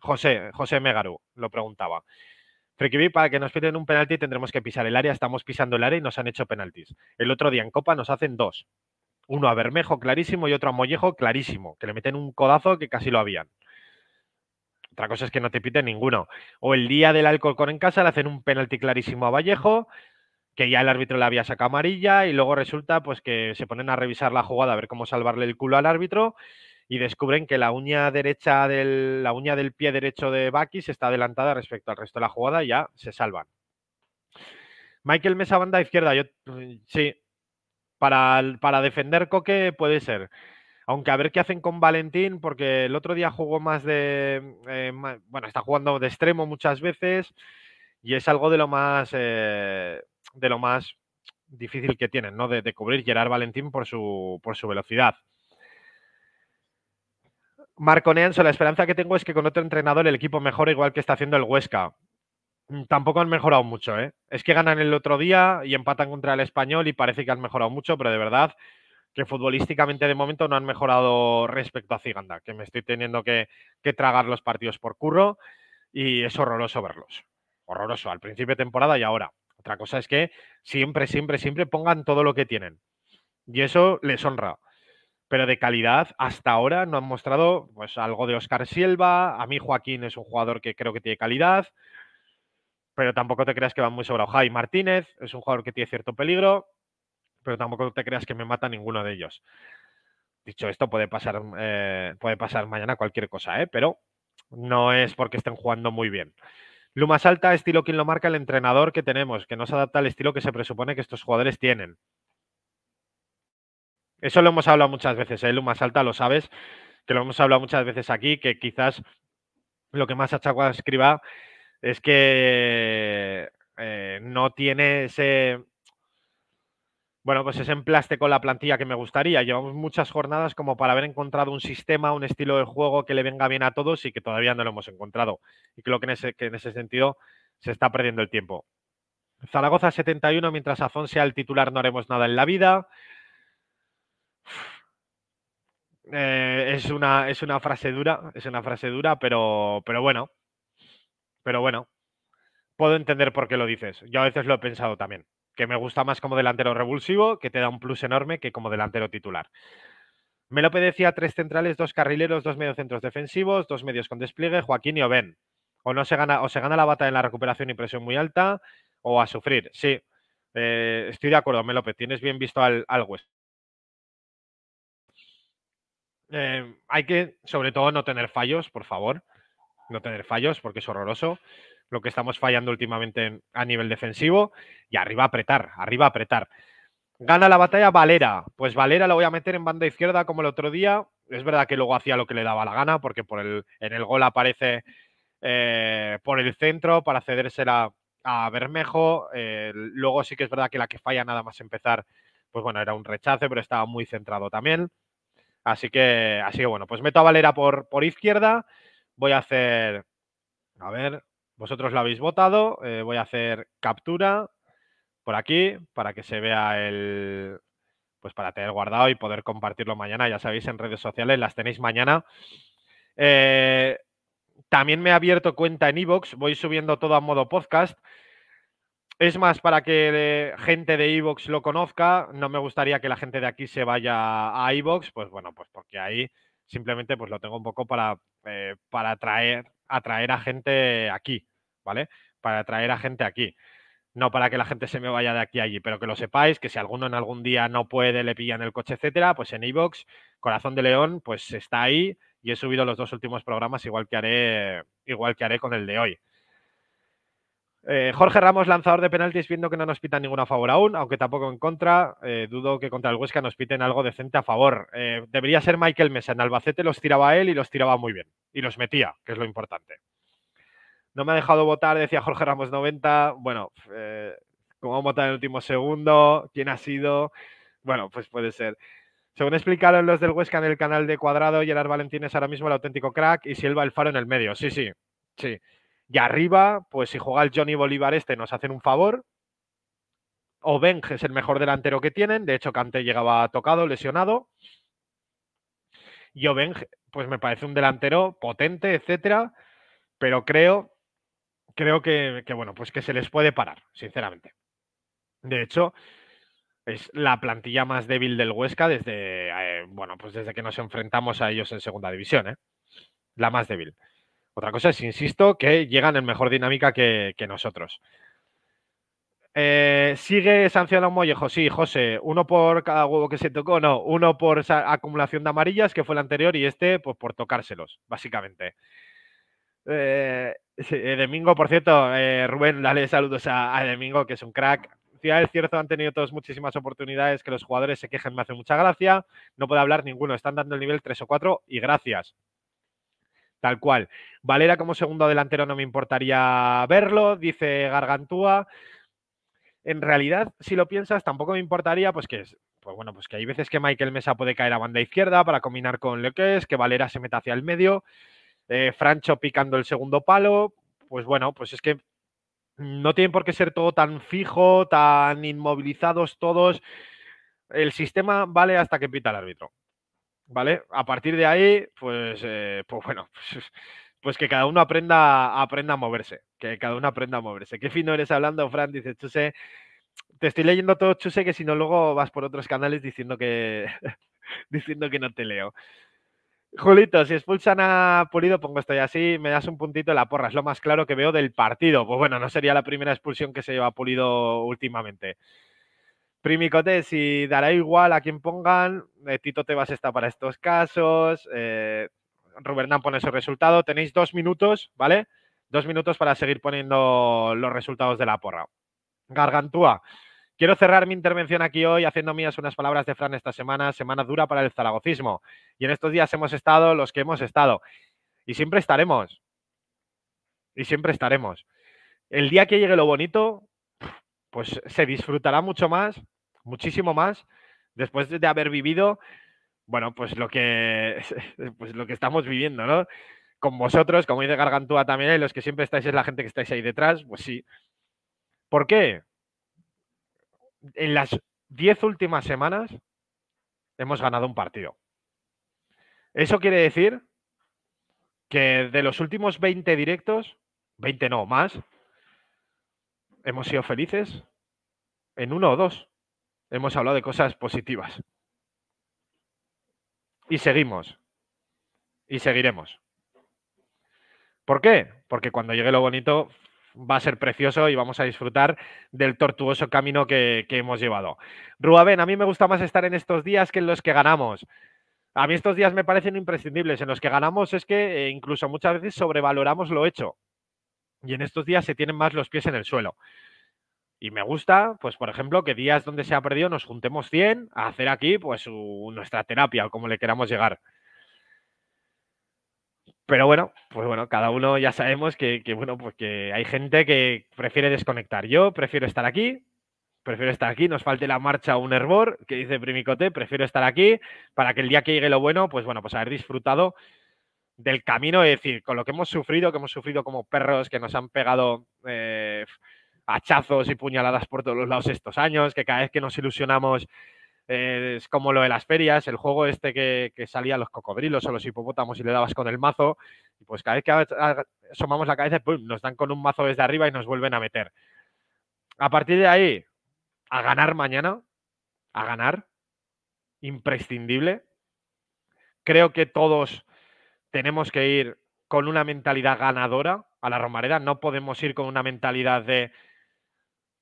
José, José Megaru lo preguntaba. Frikibi, para que nos piden un penalti tendremos que pisar el área, estamos pisando el área y nos han hecho penaltis. El otro día en Copa nos hacen dos. Uno a Bermejo clarísimo y otro a Mollejo clarísimo, que le meten un codazo que casi lo habían. Otra cosa es que no te piten ninguno. O el día del con en casa le hacen un penalti clarísimo a Vallejo, que ya el árbitro le había sacado amarilla y luego resulta pues que se ponen a revisar la jugada a ver cómo salvarle el culo al árbitro y descubren que la uña derecha del la uña del pie derecho de Bakis está adelantada respecto al resto de la jugada y ya se salvan. Michael Mesa banda izquierda, yo mm, sí, para, defender Coque puede ser. Aunque a ver qué hacen con Valentín, porque el otro día jugó más de. Eh, bueno, está jugando de extremo muchas veces y es algo de lo más. Eh, de lo más difícil que tienen, ¿no? De, de, cubrir Gerard Valentín por su, por su velocidad. Marco Neanso, la esperanza que tengo es que con otro entrenador el equipo mejore igual que está haciendo el Huesca. Mm, tampoco han mejorado mucho, ¿eh? Es que ganan el otro día y empatan contra el español y parece que han mejorado mucho, pero de verdad que futbolísticamente de momento no han mejorado respecto a Ciganda, que me estoy teniendo que, tragar los partidos por curro y es horroroso verlos. Horroroso, al principio de temporada y ahora. Otra cosa es que siempre, siempre, siempre pongan todo lo que tienen. Y eso les honra. Pero de calidad, hasta ahora no han mostrado pues, algo de Oscar Silva. A mí Joaquín es un jugador que creo que tiene calidad pero tampoco te creas que va muy sobre Javi Martínez es un jugador que tiene cierto peligro, pero tampoco te creas que me mata ninguno de ellos. Dicho esto, puede pasar, eh, puede pasar mañana cualquier cosa, ¿eh? pero no es porque estén jugando muy bien. Luma Salta, estilo quien lo marca el entrenador que tenemos, que no se adapta al estilo que se presupone que estos jugadores tienen. Eso lo hemos hablado muchas veces, ¿eh? Luma Salta, lo sabes, que lo hemos hablado muchas veces aquí, que quizás lo que más achacó Escriba es que eh, no tiene ese. Bueno, pues ese emplaste con la plantilla que me gustaría. Llevamos muchas jornadas como para haber encontrado un sistema, un estilo de juego que le venga bien a todos y que todavía no lo hemos encontrado. Y creo que en ese, sentido se está perdiendo el tiempo. Zaragoza 71, mientras Azón sea el titular no haremos nada en la vida. Eh, es, una, es una frase dura, es una frase dura, pero, pero bueno, pero bueno, puedo entender por qué lo dices. Yo a veces lo he pensado también, que me gusta más como delantero revulsivo, que te da un plus enorme que como delantero titular. Melope decía tres centrales, dos carrileros, dos mediocentros defensivos, dos medios con despliegue, Joaquín y Oben. O no se gana, o se gana la bata en la recuperación y presión muy alta, o a sufrir. Sí, eh, estoy de acuerdo, Melope, tienes bien visto al, eh, hay que, sobre todo, no tener fallos, por favor no tener fallos, porque es horroroso lo que estamos fallando últimamente a nivel defensivo. Y arriba apretar, arriba apretar. Gana la batalla Valera. Pues Valera lo voy a meter en banda izquierda como el otro día. Es verdad que luego hacía lo que le daba la gana, porque por el, en el gol aparece eh, por el centro para cedérsela a Bermejo. Eh, luego sí que es verdad que la que falla nada más empezar, pues bueno, era un rechace, pero estaba muy centrado también. Así que, así que bueno, pues meto a Valera por, por izquierda voy a hacer, a ver, vosotros lo habéis votado, eh, voy a hacer captura por aquí para que se vea el, pues para tener guardado y poder compartirlo mañana, ya sabéis, en redes sociales, las tenéis mañana. Eh, también me he abierto cuenta en Evox, voy subiendo todo a modo podcast. Es más, para que gente de Evox lo conozca, no me gustaría que la gente de aquí se vaya a Evox, pues bueno, pues porque ahí simplemente pues lo tengo un poco para, eh, para atraer, atraer a gente aquí, ¿vale? Para atraer a gente aquí. No para que la gente se me vaya de aquí a allí, pero que lo sepáis, que si alguno en algún día no puede, le pillan el coche, etcétera, pues en iBox Corazón de León, pues está ahí y he subido los dos últimos programas igual que haré, igual que haré con el de hoy. Eh, Jorge Ramos, lanzador de penaltis, viendo que no nos pita ninguna a favor aún, aunque tampoco en contra. Eh, dudo que contra el Huesca nos piten algo decente a favor. Eh, debería ser Michael Mesa. En Albacete los tiraba él y los tiraba muy bien. Y los metía, que es lo importante. No me ha dejado votar, decía Jorge Ramos 90. Bueno, ¿cómo votar en el último segundo? ¿Quién ha sido? Bueno, pues puede ser. Según explicaron los del Huesca en el canal de Cuadrado, Gerard Valentín es ahora mismo el auténtico crack y Silva el faro en el medio. Sí, sí, sí. Y arriba, pues si juega el Johnny Bolívar este, nos hacen un favor. Ovenge es el mejor delantero que tienen. De hecho, Cante llegaba tocado, lesionado. Y Obeng, pues me parece un delantero potente, etcétera. Pero creo, creo que, bueno, pues que se les puede parar, sinceramente. De hecho, es la plantilla más débil del Huesca desde, eh, bueno, pues desde que nos enfrentamos a ellos en segunda división, ¿eh? La más débil. Otra cosa es, insisto, que llegan en mejor dinámica que, nosotros. Eh, ¿Sigue sancionado Mollejo? Sí, José. Uno por cada huevo que se tocó, no. Uno por esa acumulación de amarillas, que fue el anterior, y este, pues, por tocárselos, básicamente. Eh, eh Domingo, por cierto, eh, Rubén, dale saludos a, a Domingo, que es un crack. Ciudad es cierto, han tenido todos muchísimas oportunidades que los jugadores se quejen, me hace mucha gracia. No puede hablar ninguno, están dando el nivel 3 o 4 y gracias. Tal cual. Valera como segundo delantero no me importaría verlo, dice Gargantúa. En realidad, si lo piensas, tampoco me importaría, pues que es. Pues bueno, pues que hay veces que Michael Mesa puede caer a banda izquierda para combinar con lo que es, que Valera se meta hacia el medio, eh, Francho picando el segundo palo. Pues bueno, pues es que no tienen por qué ser todo tan fijo, tan inmovilizados todos. El sistema vale hasta que pita el árbitro. ¿Vale? A partir de ahí, pues, eh, pues bueno, pues, que cada uno aprenda, aprenda a moverse, que cada uno aprenda a moverse. Qué fino eres hablando, Fran, Dice Chuse, te estoy leyendo todo, Chuse, que si no luego vas por otros canales diciendo que, diciendo que no te leo. Julito, si expulsan a Pulido, pongo esto estoy así, me das un puntito en la porra, es lo más claro que veo del partido. Pues bueno, no sería la primera expulsión que se lleva Pulido últimamente. Primicote, si dará igual a quien pongan, eh, Tito Tebas está para estos casos, eh, Rubernán pone su resultado, tenéis dos minutos, ¿vale? Dos minutos para seguir poniendo los resultados de la porra. Gargantúa, quiero cerrar mi intervención aquí hoy haciendo mías unas palabras de Fran esta semana, semana dura para el zaragocismo. Y en estos días hemos estado los que hemos estado. Y siempre estaremos. Y siempre estaremos. El día que llegue lo bonito, pues se disfrutará mucho más, muchísimo más, después de haber vivido, bueno, pues lo que, pues lo que estamos viviendo, ¿no? Con vosotros, como dice Gargantúa también, los que siempre estáis es la gente que estáis ahí detrás, pues sí. ¿Por qué? En las diez últimas semanas hemos ganado un partido. Eso quiere decir que de los últimos 20 directos, 20 no, más, hemos sido felices en uno o dos. Hemos hablado de cosas positivas. Y seguimos. Y seguiremos. ¿Por qué? Porque cuando llegue lo bonito va a ser precioso y vamos a disfrutar del tortuoso camino que, hemos llevado. Ruaben, a mí me gusta más estar en estos días que en los que ganamos. A mí estos días me parecen imprescindibles. En los que ganamos es que eh, incluso muchas veces sobrevaloramos lo hecho y en estos días se tienen más los pies en el suelo. Y me gusta, pues por ejemplo, que días donde se ha perdido nos juntemos 100 a hacer aquí pues nuestra terapia o como le queramos llegar. Pero bueno, pues bueno, cada uno ya sabemos que, que, bueno, pues que hay gente que prefiere desconectar. Yo prefiero estar aquí, prefiero estar aquí, nos falte la marcha un hervor, que dice Primicote, prefiero estar aquí para que el día que llegue lo bueno, pues bueno, pues haber disfrutado del camino, es decir, con lo que hemos sufrido, que hemos sufrido como perros, que nos han pegado eh, hachazos y puñaladas por todos los lados estos años, que cada vez que nos ilusionamos eh, es como lo de las ferias, el juego este que, salía los cocodrilos o los hipopótamos y le dabas con el mazo, y pues cada vez que asomamos la cabeza, nos dan con un mazo desde arriba y nos vuelven a meter. A partir de ahí, a ganar mañana, a ganar, imprescindible. Creo que todos tenemos que ir con una mentalidad ganadora a la Romareda. No podemos ir con una mentalidad de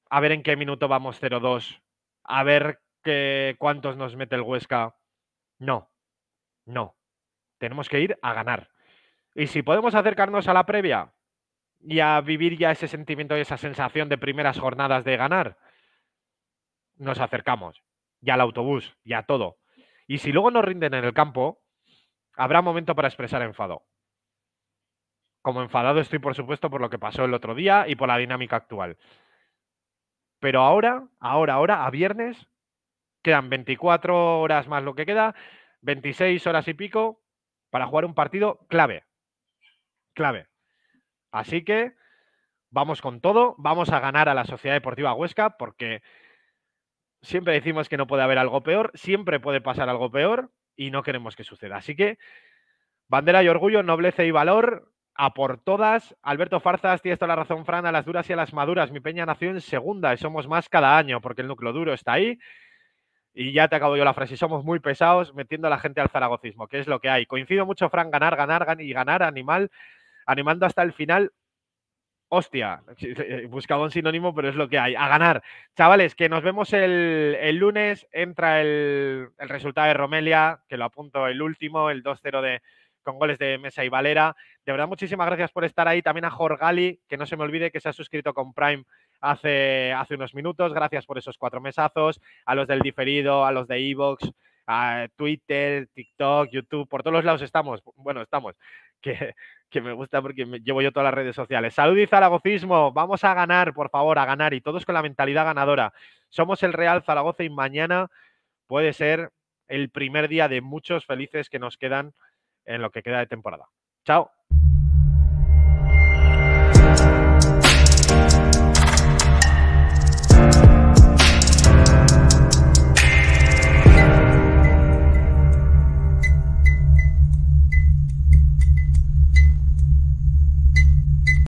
a ver en qué minuto vamos 0-2, a ver qué cuántos nos mete el Huesca. No, no. Tenemos que ir a ganar. Y si podemos acercarnos a la previa y a vivir ya ese sentimiento y esa sensación de primeras jornadas de ganar, nos acercamos. Y al autobús, y a todo. Y si luego nos rinden en el campo, Habrá momento para expresar enfado. Como enfadado estoy, por supuesto, por lo que pasó el otro día y por la dinámica actual. Pero ahora, ahora, ahora, a viernes, quedan 24 horas más lo que queda, 26 horas y pico para jugar un partido clave. Clave. Así que vamos con todo, vamos a ganar a la Sociedad Deportiva Huesca porque siempre decimos que no puede haber algo peor, siempre puede pasar algo peor, y no queremos que suceda. Así que, bandera y orgullo, nobleza y valor, a por todas. Alberto Farzas, tienes toda la razón, Fran, a las duras y a las maduras. Mi peña nació en segunda y somos más cada año porque el núcleo duro está ahí. Y ya te acabo yo la frase, somos muy pesados metiendo a la gente al zaragocismo, que es lo que hay. Coincido mucho, Fran, ganar, ganar, ganar y ganar, animal, animando hasta el final. Hostia, buscaba un sinónimo, pero es lo que hay. A ganar. Chavales, que nos vemos el, lunes. Entra el, el, resultado de Romelia, que lo apunto el último, el 2-0 de con goles de Mesa y Valera. De verdad, muchísimas gracias por estar ahí. También a Jorgali, que no se me olvide que se ha suscrito con Prime hace, hace unos minutos. Gracias por esos cuatro mesazos. A los del diferido, a los de Evox, a Twitter, TikTok, YouTube, por todos los lados estamos. Bueno, estamos que, me gusta porque llevo yo todas las redes sociales. Salud y zaragocismo, vamos a ganar, por favor, a ganar y todos con la mentalidad ganadora. Somos el Real Zaragoza y mañana puede ser el primer día de muchos felices que nos quedan en lo que queda de temporada. Chao.